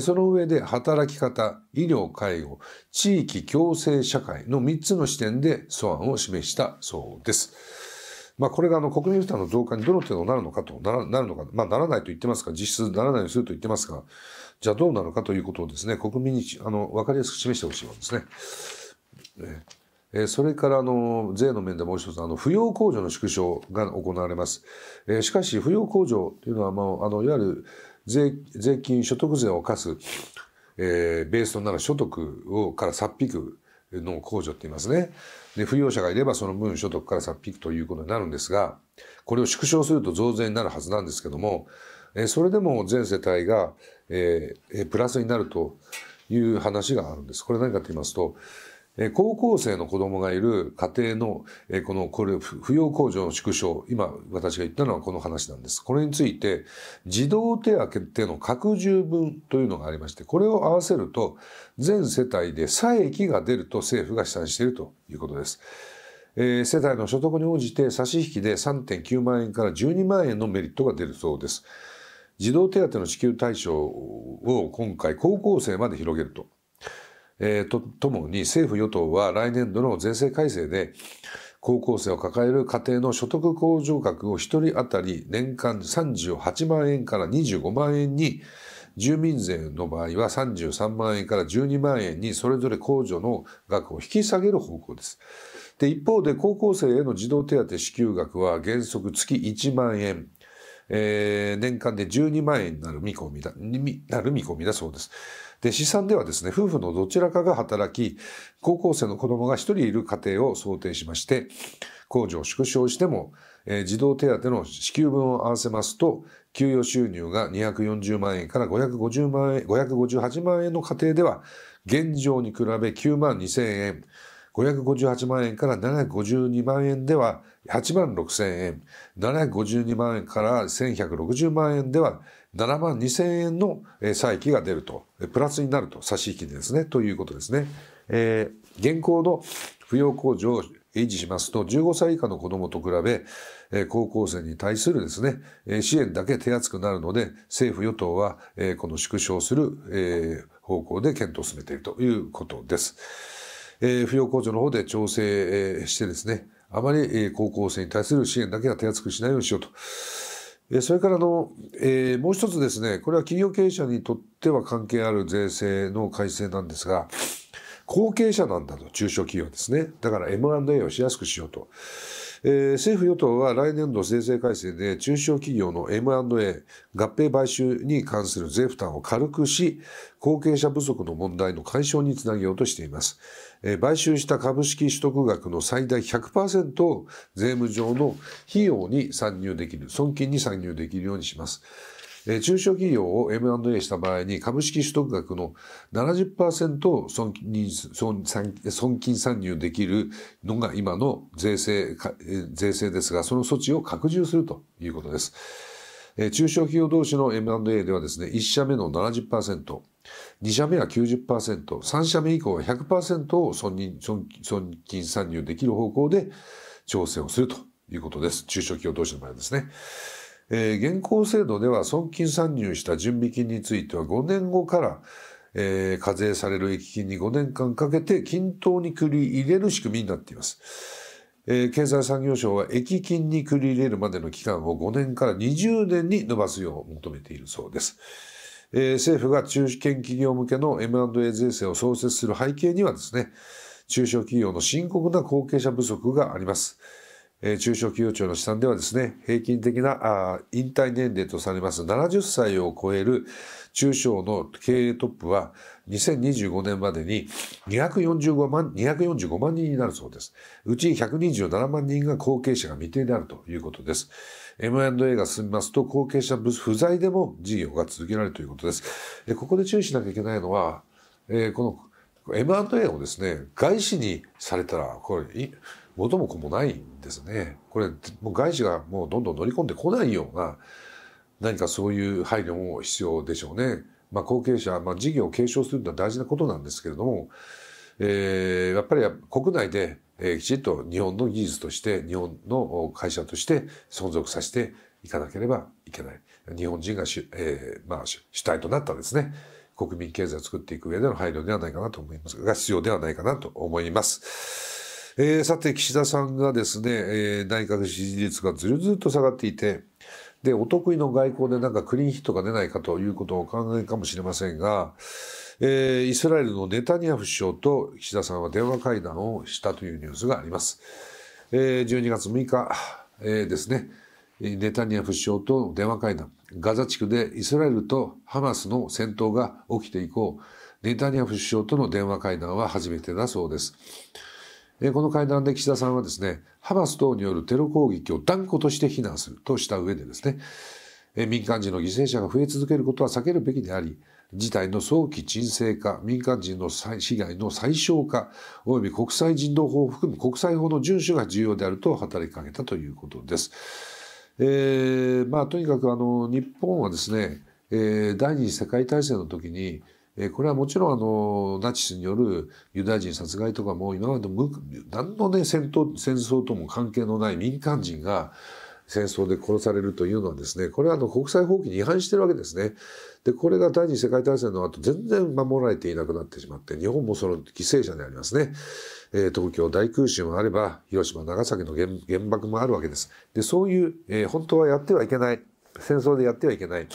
その上で働き方、医療、介護、地域共生社会の3つの視点で素案を示したそうです。まあ、これがあの国民負担の増加にどの程度なるのかと、ななるのか、まあ、ならないと言ってますが、実質ならないようにすると言ってますが、じゃあどうなのかということをですね、国民にあの分かりやすく示してほしいわけですね。えそれからあの税の面でもう一つ扶養控除の縮小が行われます、えしかし扶養控除というのは、まあ、あのいわゆる税税金所得税を課す、えー、ベースとなる所得をから差っ引くの控除って言いますねで扶養者がいればその分所得から差っ引くということになるんですがこれを縮小すると増税になるはずなんですけども、えそれでも全世帯が、えー、プラスになるという話があるんです。これ何かと言いますと、高校生の子供がいる家庭の、この、これ、扶養控除の縮小、今私が言ったのはこの話なんです。これについて、児童手当の拡充分というのがありまして、これを合わせると、全世帯で差益が出ると政府が試算しているということです。えー、世帯の所得に応じて差し引きで3.9万円から12万円のメリットが出るそうです。児童手当の支給対象を今回高校生まで広げるとえー、とともに政府与党は来年度の税制改正で高校生を抱える家庭の所得控除額を1人当たり年間38万円から25万円に住民税の場合は33万円から12万円にそれぞれ控除の額を引き下げる方向です。で一方で高校生への児童手当支給額は原則月1万円えー、年間で12万円になる見込みだ、なる見込みだそうです。で、試算ではですね、夫婦のどちらかが働き、高校生の子供が1人いる家庭を想定しまして、控除を縮小しても、えー、児童手当の支給分を合わせますと、給与収入が240万円から550万円、558万円の家庭では、現状に比べ9万2000円、558万円から752万円では8万6000円、752万円から1160万円では7万2000円の差益が出ると、プラスになると、差し引きでですね、ということですね。えー、現行の扶養控除を維持しますと、15歳以下の子どもと比べ、高校生に対するですね、支援だけ手厚くなるので、政府与党は、この縮小する、方向で検討を進めているということです。えー、扶養控除の方で調整、してですね、あまり、高校生に対する支援だけは手厚くしないようにしようと。それからの、えー、もう一つですねこれは企業経営者にとっては関係ある税制の改正なんですが後継者なんだと中小企業ですねだから M&A をしやすくしようとえー、政府・与党は来年度税制改正で中小企業の M&A 合併買収に関する税負担を軽くし後継者不足の問題の解消につなげようとしています、えー、買収した株式取得額の最大100%を税務上の費用に参入できる損金に参入できるようにしますえ中小企業を M&A した場合に株式取得額の70%を損金損金参入できるのが今の税制税制ですが、その措置を拡充するということです。中小企業同士の M&A ではですね、1社目の70%、2社目は90%、3社目以降は100%を損人損金参入できる方向で調整をするということです。中小企業同士の場合ですね。えー、現行制度では損金参入した準備金については5年後から、えー、課税される益金に5年間かけて均等に繰り入れる仕組みになっています。経済産業省は益金に繰り入れるまでの期間を5年から20年に延ばすよう求めているそうです。政府が中堅企業向けの M&A 税制を創設する背景にはですね、中小企業の深刻な後継者不足があります。中小企業庁の試算ではですね、平均的な引退年齢とされます70歳を超える中小の経営トップは2025年までに245万 ,245 万人になるそうです。うち127万人が後継者が未定であるということです。M&A が進みますと後継者不在でも事業が続けられるということです。ここで注意しなきゃいけないのは、この M&A をですね、外資にされたら、これ、元も子もないんですね。これ、もう外資がもうどんどん乗り込んでこないような、何かそういう配慮も必要でしょうね。まあ、後継者、まあ、事業を継承するのは大事なことなんですけれども、えー、やっぱり国内で、えー、きちっと日本の技術として日本の会社として存続させていかなければいけない。日本人が主,、えーまあ、主体となったですね国民経済を作っていく上での配慮ではないかなと思いますが必要ではないかなと思います。えー、さて、岸田さんがですね、えー、内閣支持率がずるずると下がっていて、で、お得意の外交でなんかクリーンヒットが出ないかということをお考えかもしれませんが、えー、イスラエルのネタニヤフ首相と岸田さんは電話会談をしたというニュースがあります。えー、12月6日、えー、ですね、ネタニヤフ首相と電話会談、ガザ地区でイスラエルとハマスの戦闘が起きて以降、ネタニヤフ首相との電話会談は初めてだそうです。この会談で岸田さんはですね、ハマス等によるテロ攻撃を断固として非難するとした上でですね、民間人の犠牲者が増え続けることは避けるべきであり、事態の早期沈静化、民間人の被害の最小化、及び国際人道法を含む国際法の遵守が重要であると働きかけたということです。えー、まあ、とにかくあの日本はですね、えー、第二次世界大戦の時に、これはもちろんあのナチスによるユダヤ人殺害とかも今まで何のね戦闘戦争とも関係のない民間人が戦争で殺されるというのはですねこれはあの国際法規に違反してるわけですね。でこれが第二次世界大戦の後全然守られていなくなってしまって日本もその犠牲者でありますね。え東京大空襲もあれば広島長崎の原爆もあるわけです。でそういう、えー、本当はやってはいけない戦争でやってはいけない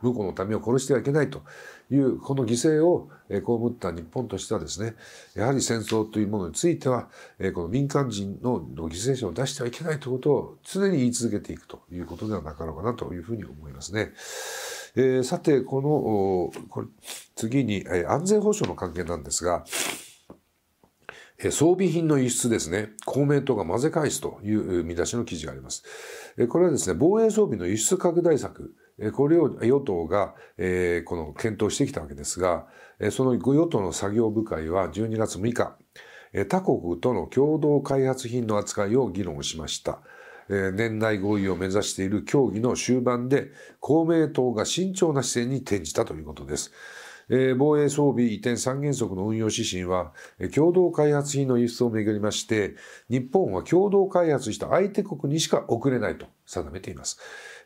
向こうの民を殺してはいけないという、この犠牲を被った日本としてはですね、やはり戦争というものについては、この民間人の犠牲者を出してはいけないということを常に言い続けていくということではなかろうかなというふうに思いますね。えー、さて、この、これ次に安全保障の関係なんですが、装備品の輸出ですね。公明党が混ぜ返すという見出しの記事があります。これはですね、防衛装備の輸出拡大策これを与党が、えー、この検討してきたわけですが、その与党の作業部会は12月6日、他国との共同開発品の扱いを議論しました。年内合意を目指している協議の終盤で公明党が慎重な姿勢に転じたということです。防衛装備移転三原則の運用指針は、共同開発品の輸出をめぐりまして、日本は共同開発した相手国にしか送れないと定めています。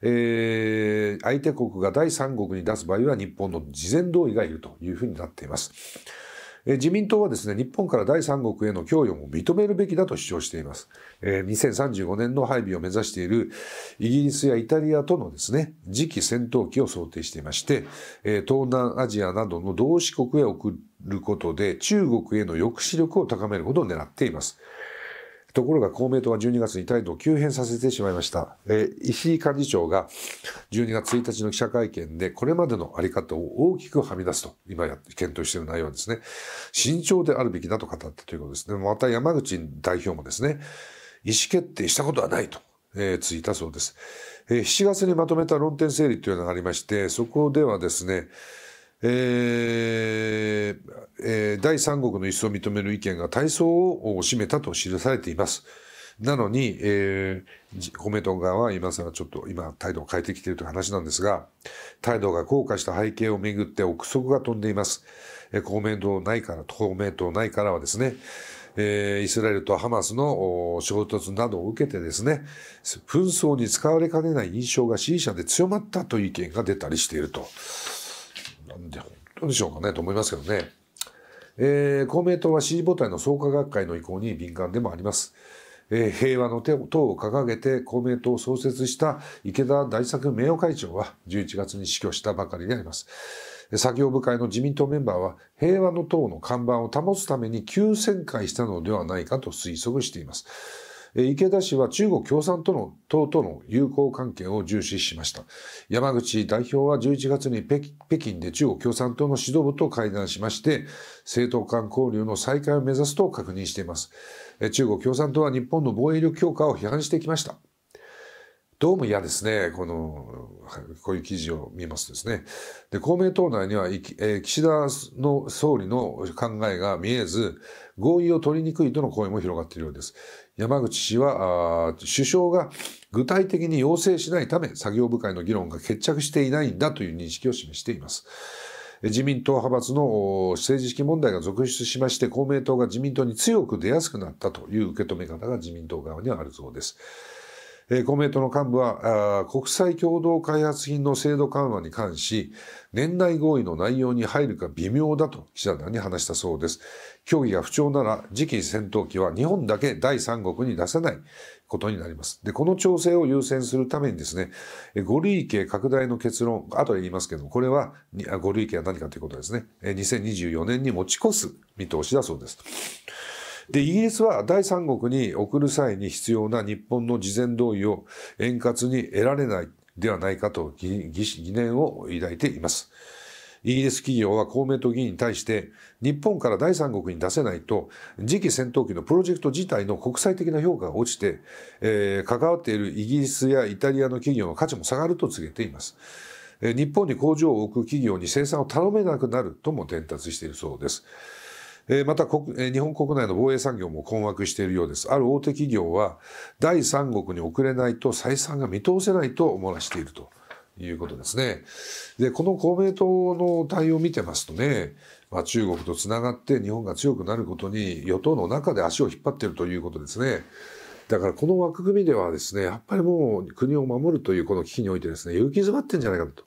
えー、相手国が第三国に出す場合は日本の事前同意がいるというふうになっています。自民党はですね、日本から第三国への供与も認めるべきだと主張しています。2035年の配備を目指しているイギリスやイタリアとのですね、次期戦闘機を想定していまして、東南アジアなどの同志国へ送ることで中国への抑止力を高めることを狙っています。ところが公明党は12月に態度を急変させてしまいました、えー、石井幹事長が12月1日の記者会見でこれまでのあり方を大きくはみ出すと今や検討している内容ですね慎重であるべきだと語ったということですねまた山口代表もですね意思決定したことはないと、えー、ついたそうです、えー、7月にまとめた論点整理というのがありましてそこではですねえーえー、第三国の一層を認める意見が体操を占めたと記されています。なのに、えー、公明党側は今さらちょっと今態度を変えてきているという話なんですが、態度が硬化した背景をめぐって憶測が飛んでいます。えー、公明党内から、公明党内からはですね、えー、イスラエルとハマスの衝突などを受けてですね、紛争に使われかねない印象が支持者で強まったという意見が出たりしていると。なんで本当でしょうかねと思いますけどね。えー、公明党は支持母体の創価学会の意向に敏感でもあります。えー、平和の党を掲げて公明党を創設した池田大作名誉会長は11月に死去したばかりであります。作業部会の自民党メンバーは平和の党の看板を保つために急旋回したのではないかと推測しています。池田氏は中国共産党の党との友好関係を重視しました。山口代表は11月に北京で中国共産党の指導部と会談しまして、政党間交流の再開を目指すと確認しています。中国共産党は日本の防衛力強化を批判してきました。どうも嫌ですね。この、こういう記事を見ますとですね。で、公明党内には、えー、岸田の総理の考えが見えず、合意を取りにくいとの声も広がっているようです。山口氏は首相が具体的に要請しないため作業部会の議論が決着していないんだという認識を示しています。自民党派閥の政治資金問題が続出しまして、公明党が自民党に強く出やすくなったという受け止め方が自民党側にはあるそうです。公明党の幹部は国際共同開発品の制度緩和に関し、年内合意の内容に入るか微妙だと記者団に話したそうです。協議が不調なら次期戦闘機は日本だけ第三国に出せないことになります。で、この調整を優先するためにですね、五類型拡大の結論、後で言いますけども、これは五類型は何かということですね、2024年に持ち越す見通しだそうです。で、イギリスは第三国に送る際に必要な日本の事前同意を円滑に得られないではないかと疑念を抱いています。イギリス企業は公明党議員に対して、日本から第三国に出せないと、次期戦闘機のプロジェクト自体の国際的な評価が落ちて、えー、関わっているイギリスやイタリアの企業の価値も下がると告げています。日本に工場を置く企業に生産を頼めなくなるとも伝達しているそうです。また国日本国内の防衛産業も困惑しているようですある大手企業は第三国に送れないと採算が見通せないと漏らしているということですね。で、この公明党の対応を見てますとね、まあ、中国とつながって日本が強くなることに与党の中で足を引っ張っているということですね。だからこの枠組みではですね、やっぱりもう国を守るというこの危機においてですね、行き詰まってんじゃないかと。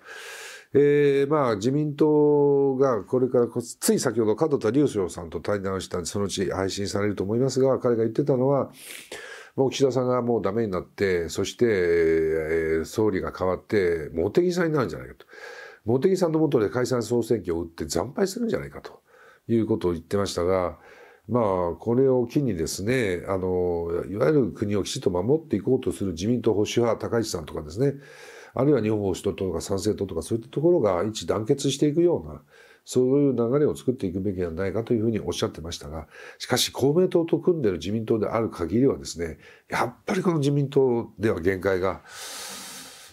えー、まあ自民党がこれからつい先ほど門田隆翔さんと対談したそのうち配信されると思いますが彼が言ってたのはもう岸田さんがもうダメになってそして、えー、総理が変わって茂木さんになるんじゃないかと茂木さんのもとで解散総選挙を打って惨敗するんじゃないかということを言ってましたが。まあ、これを機にですねあのいわゆる国をきちっと守っていこうとする自民党保守派高市さんとかですねあるいは日本保守党とか参政党とかそういったところが一致団結していくようなそういう流れを作っていくべきではないかというふうにおっしゃってましたがしかし公明党と組んでる自民党である限りはですねやっぱりこの自民党では限界が、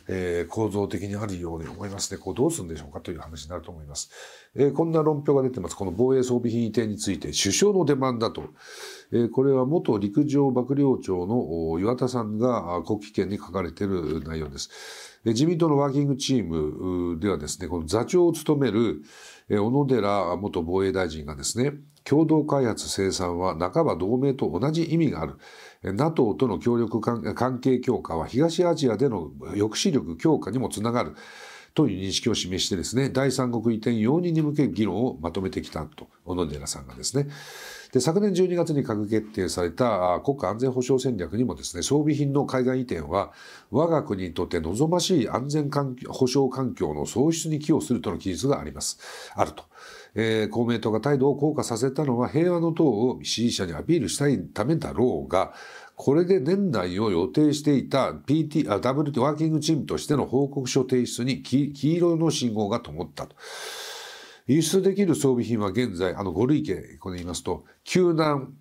えー、構造的にあるように思いますねこうどうするんでしょうかという話になると思います。えー、こんな論評が出てますこの防衛装備品移転について首相の出番だと。これは元陸上幕僚長の岩田さんが国旗圏に書かれている内容です。自民党のワーキングチームではですね、この座長を務める小野寺元防衛大臣がですね、共同開発生産は半ば同盟と同じ意味がある。NATO との協力関係強化は東アジアでの抑止力強化にもつながる。という認識を示してですね、第三国移転容認に向け議論をまとめてきたと、小野寺さんがですね。で昨年12月に閣議決定された国家安全保障戦略にもですね装備品の海外移転は我が国にとって望ましい安全環境保障環境の創出に寄与するとの記述がありますあると。えー、公明党が態度を硬化させたのは平和の党を支持者にアピールしたいためだろうがこれで年内を予定していた PT WT ワーキングチームとしての報告書提出に黄色の信号が灯ったと。輸出できる装備品は現在あの5類型これ言いますと救難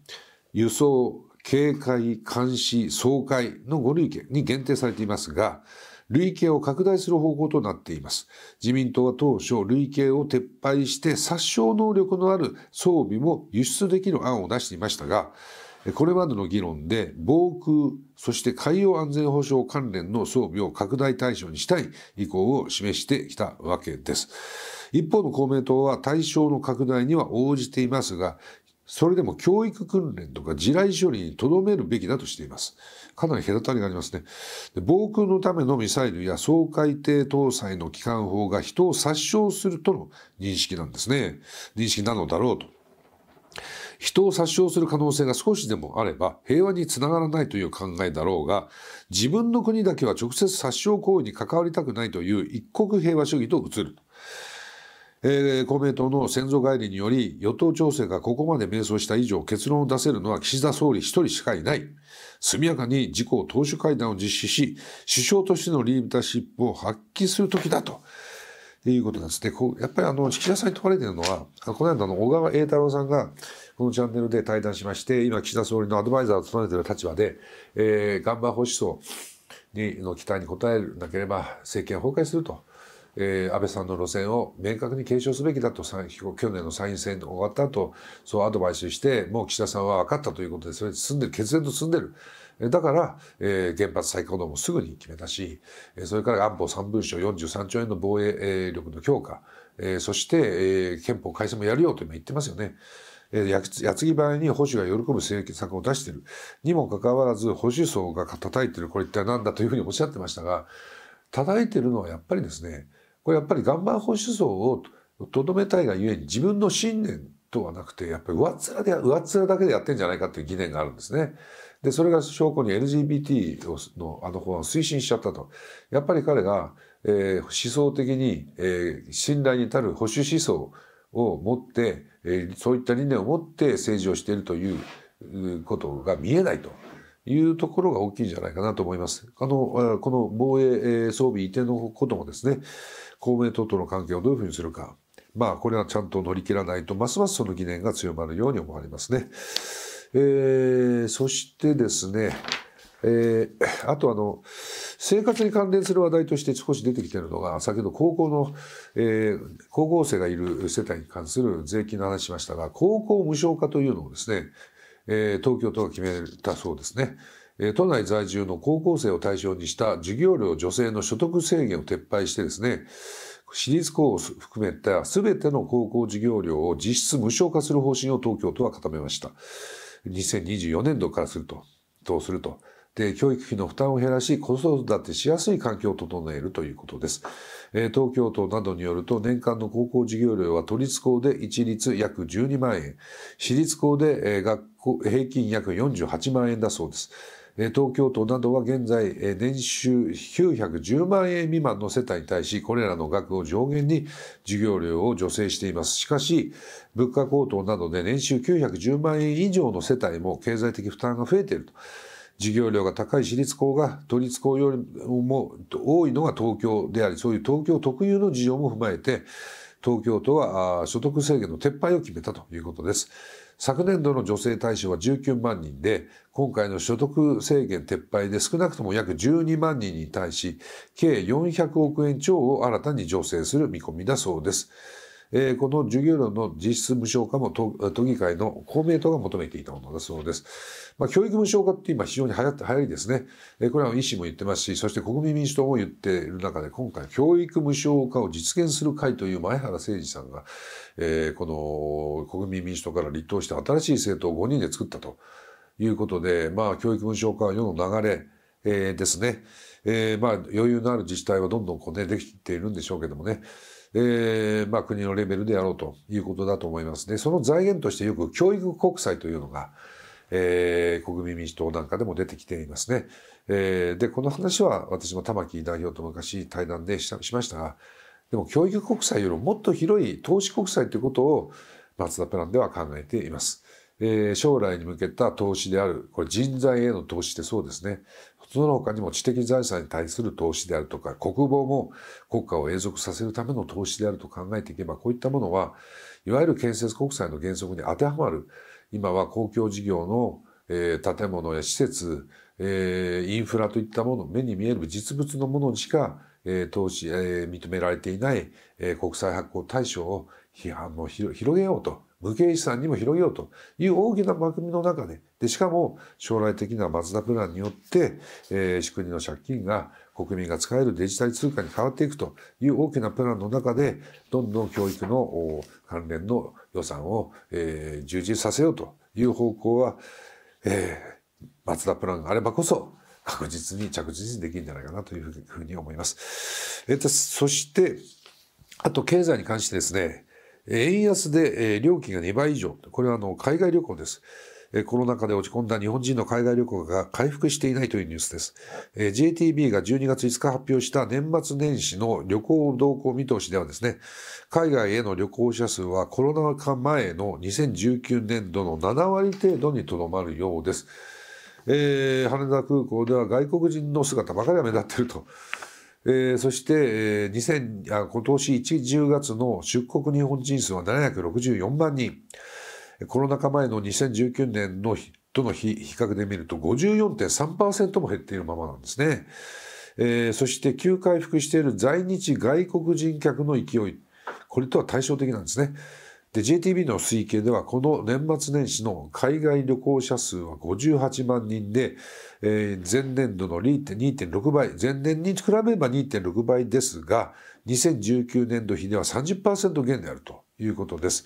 輸送警戒監視総会の5類型に限定されていますが類型を拡大する方向となっています。自民党は当初、類型を撤廃して殺傷能力のある装備も輸出できる案を出していましたが、これまでの議論で防空そして海洋安全保障関連の装備を拡大対象にしたい意向を示してきたわけです。一方の公明党は対象の拡大には応じていますがそれでも教育訓練とか地雷処理にとどめるべきだとしています。かなり隔たりがありますね。防空のためのミサイルや総海艇搭載の機関砲が人を殺傷するとの認識なんですね。認識なのだろうと。人を殺傷する可能性が少しでもあれば平和につながらないという考えだろうが自分の国だけは直接殺傷行為に関わりたくないという一国平和主義と移る。えー、公明党の先祖返りにより、与党調整がここまで迷走した以上、結論を出せるのは岸田総理一人しかいない。速やかに自公党首会談を実施し、首相としてのリーダーシップを発揮するときだと。いうことなんですね。こうやっぱりあの、岸田さんに問われているのは、この間の小川栄太郎さんが、このチャンネルで対談しまして、今岸田総理のアドバイザーを務めている立場で、えー、岩盤保守層にの期待に応えなければ政権崩壊すると。えー、安倍さんの路線を明確に継承すべきだと去年の参院選が終わった後そうアドバイスしてもう岸田さんは分かったということでそれ進んでる決然と進んでる。だから、えー、原発再稼働もすぐに決めたし、それから安保3文書43兆円の防衛力の強化、えー、そして、えー、憲法改正もやるよと今言ってますよね。えー、ややつぎ合に保守が喜ぶ政策を出している。にもかかわらず保守層が叩いてる、これ一体何だというふうにおっしゃってましたが、叩いてるのはやっぱりですね、これやっぱり岩盤保守層をとどめたいがゆえに自分の信念とはなくてやっぱり上っ面で上っ面だけでやってんじゃないかという疑念があるんですね。でそれが証拠に LGBT のあの法案を推進しちゃったと。やっぱり彼が、えー、思想的に、えー、信頼に足る保守思想を持って、えー、そういった理念を持って政治をしているということが見えないと。いうところが大きいんじゃないかなと思います。あの、この防衛装備移転のこともですね、公明党との関係をどういうふうにするか。まあ、これはちゃんと乗り切らないと、ますますその疑念が強まるように思われますね。えー、そしてですね、えー、あとあの、生活に関連する話題として少し出てきているのが、先ほど高校の、えー、高校生がいる世帯に関する税金の話しましたが、高校無償化というのをですね、えー、東京都が決めたそうですね。都内在住の高校生を対象にした授業料助成の所得制限を撤廃してですね、私立校を含めた全ての高校授業料を実質無償化する方針を東京都は固めました。2024年度からすると、どうすると。で、教育費の負担を減らし、子育てしやすい環境を整えるということです。え東京都などによると、年間の高校授業料は都立校で一律約12万円、私立校で、え学校平均約48万円だそうです。東京都などは現在年収910万円未満の世帯に対しこれらの額を上限に授業料を助成していますしかし物価高騰などで年収910万円以上の世帯も経済的負担が増えていると。授業料が高い私立校が都立校よりも多いのが東京でありそういう東京特有の事情も踏まえて東京都は所得制限の撤廃を決めたということです。昨年度の女性対象は19万人で今回の所得制限撤廃で少なくとも約12万人に対し計400億円超を新たに助成する見込みだそうです。えー、この授業料の実質無償化も都議会の公明党が求めていたものだそうです。まあ、教育無償化って今非常に流行って流行りですね、えこれは医師も言ってますしそして国民民主党も言っている中で今回教育無償化を実現する会という前原誠二さんが、えー、この国民民主党から立党して新しい政党を5人で作ったということで、まあ、教育無償化は世の流れ、えー、ですね、えー、まあ余裕のある自治体はどんどんこう、ね、できているんでしょうけどもね。えーまあ、国のレベルでやろうということだと思いますね。その財源としてよく教育国債というのが、えー、国民民主党なんかでも出てきていますね。えー、で、この話は私も玉木代表と昔対談でしましたが、でも教育国債よりもっと広い投資国債ということを松田プランでは考えています。えー、将来に向けた投資である、これ人材への投資ってそうですね。その他にも知的財産に対する投資であるとか、国防も国家を永続させるための投資であると考えていけば、こういったものは、いわゆる建設国債の原則に当てはまる今は公共事業の、え建物や施設、えインフラといったもの、目に見える実物のものにしか、え投資、え認められていない、え国債発行対象を批判を広げようと、無形資産にも広げようという大きな枠組みの中で、で、しかも将来的なマツダプランによって、え仕組みの借金が国民が使えるデジタル通貨に変わっていくという大きなプランの中で、どんどん教育の関連の予算を、えー、充実させようという方向は、えー、松田プランがあればこそ確実に着実にできるんじゃないかなというふうに思います。えっと、そして、あと経済に関してですね、円安でえ料金が2倍以上。これはあの海外旅行です。コロナ禍で落ち込んだ日本人の海外旅行が回復していないというニュースです。JTB が12月5日発表した年末年始の旅行動向見通しではですね、海外への旅行者数はコロナ禍前の2019年度の7割程度にとどまるようです。えー、羽田空港では外国人の姿ばかりが目立っていると。えー、そして、えー、2000あ今年1、10月の出国日本人数は764万人。コロナ禍前の2019年のとの比較で見ると54.3%も減っているままなんですね。えー、そして急回復している在日外国人客の勢い、これとは対照的なんですね。で、JTB の推計では、この年末年始の海外旅行者数は58万人で、えー、前年度の2.6倍、前年に比べれば2.6倍ですが、2019年度比では30%減であると。いうことです。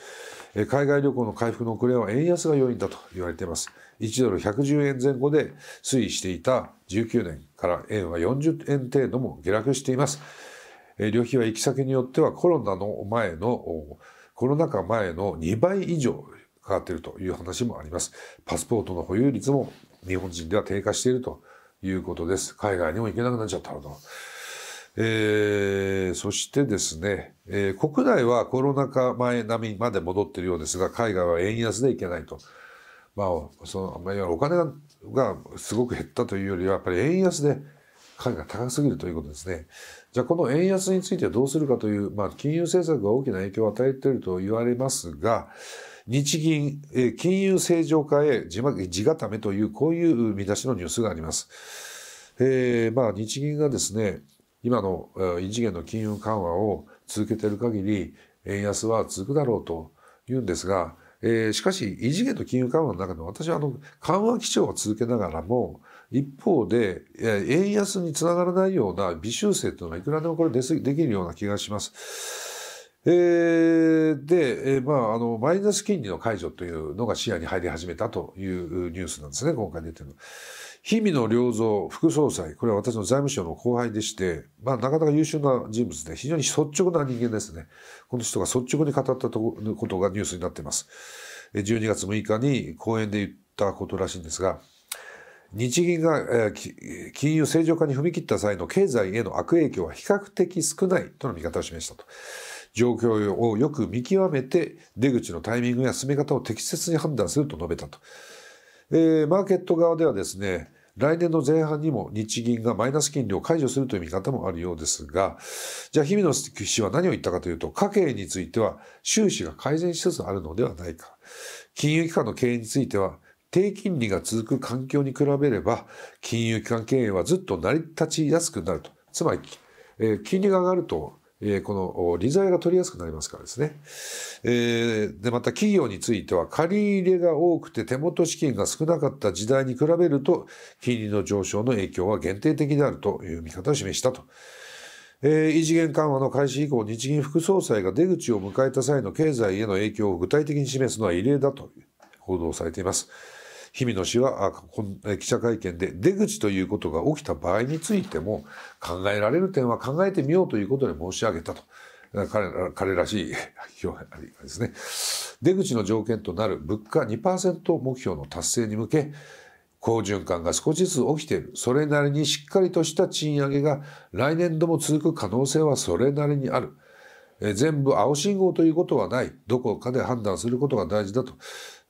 海外旅行の回復の遅れは円安が要因だと言われています。1ドル110円前後で推移していた19年から円は40円程度も下落しています。旅費は行き先によってはコロナの前の、コロナ禍前の2倍以上かかっているという話もあります。パスポートの保有率も日本人では低下しているということです。海外にも行けなくなっちゃったのと。えー、そしてですね、えー、国内はコロナ禍前並みまで戻っているようですが、海外は円安でいけないと。まあ、その、まあ、いわゆるお金がすごく減ったというよりは、やっぱり円安で海外が高すぎるということですね。じゃあ、この円安についてどうするかという、まあ、金融政策が大きな影響を与えていると言われますが、日銀、え金融正常化へ地地固めという、こういう見出しのニュースがあります。えー、まあ、日銀がですね、今の異次元の金融緩和を続けている限り、円安は続くだろうというんですが、えー、しかし、異次元の金融緩和の中で私はあの緩和基調を続けながらも、一方で、円安につながらないような微修正というのはいくらでもこれでできるような気がします。えー、で、えー、まあ、あの、マイナス金利の解除というのが視野に入り始めたというニュースなんですね、今回出てるの。日見野良三副総裁、これは私の財務省の後輩でして、まあ、なかなか優秀な人物で、非常に率直な人間ですね。この人が率直に語ったことがニュースになっています。12月6日に講演で言ったことらしいんですが、日銀が、金融正常化に踏み切った際の経済への悪影響は比較的少ないとの見方を示したと。状況をよく見極めて出口のタイミングや進め方を適切に判断すると述べたと。えー、マーケット側ではですね来年の前半にも日銀がマイナス金利を解除するという見方もあるようですが、じゃあ日々の氏は何を言ったかというと、家計については収支が改善しつつあるのではないか。金融機関の経営については、低金利が続く環境に比べれば、金融機関経営はずっと成り立ちやすくなると。つまり、えー、金利が上がるとえー、この利財が取りやすくなりますからですね。えー、で、また企業については借り入れが多くて手元資金が少なかった時代に比べると金利の上昇の影響は限定的であるという見方を示したと。えー、異次元緩和の開始以降、日銀副総裁が出口を迎えた際の経済への影響を具体的に示すのは異例だと報道されています。日見野氏は記者会見で出口ということが起きた場合についても考えられる点は考えてみようということで申し上げたと。彼ら彼らしいですね出口の条件となる物価2%目標の達成に向け好循環が少しずつ起きているそれなりにしっかりとした賃上げが来年度も続く可能性はそれなりにある全部青信号ということはないどこかで判断することが大事だと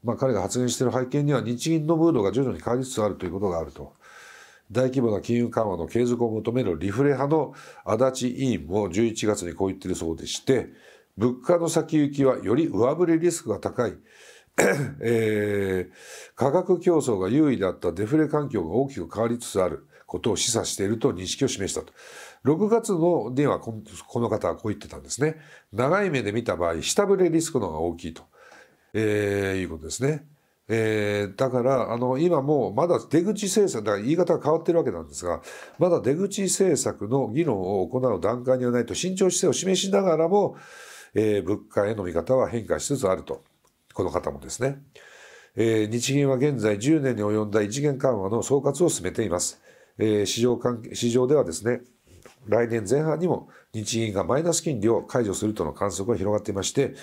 まあ、彼が発言している背景には日銀のムードが徐々に変わりつつあるということがあると。大規模な金融緩和の継続を求めるリフレ派の足立委員も11月にこう言っているそうでして物価の先行きはより上振れリスクが高い えー、価格競争が優位だったデフレ環境が大きく変わりつつあることを示唆していると認識を示したと。6月のにはこの方はこう言ってたんですね。長い目で見た場合、下振れリスクの方が大きいと。えー、いうことですね。えー、だからあの今もまだ出口政策だから言い方が変わってるわけなんですがまだ出口政策の議論を行う段階にはないと慎重姿勢を示しながらも、えー、物価への見方は変化しつつあるとこの方もですね、えー、日銀は現在10年に及んだ異次元緩和の総括を進めています、えー、市場関係市場ではですね来年前半にも日銀がマイナス金利を解除するとの観測が広がっていまして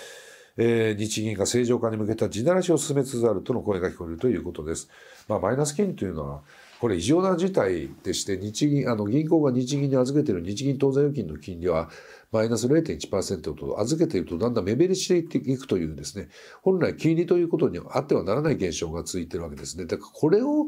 えー、日銀が正常化に向けた地ならしを進めつつあるとの声が聞こえるということです。まあ、マイナス金利というのはこれ異常な事態でして日銀あの銀行が日銀に預けている日銀当座預金の金利はマイナス0.1%と預けているとだんだん目減りしていくというですね本来金利ということにあってはならない現象が続いているわけですね。だからこれを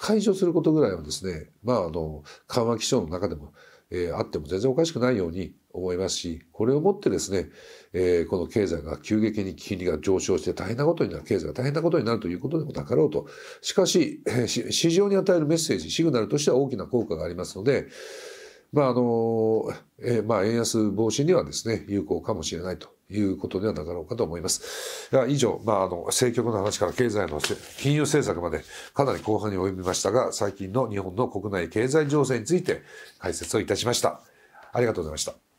解除することぐらいはですね、まあ、あの緩和基調の中でも、えー、あっても全然おかしくないように思いますし、これをもってですね、えー、この経済が急激に金利が上昇して大変なことになる、経済が大変なことになるということでもなかろうと。しかし、えー、市場に与えるメッセージ、シグナルとしては大きな効果がありますので、まああの、えー、まあ円安防止にはですね、有効かもしれないということではなかろうかと思います。以上、まあ、あの、政局の話から経済の金融政策までかなり後半に及びましたが、最近の日本の国内経済情勢について解説をいたしました。ありがとうございました。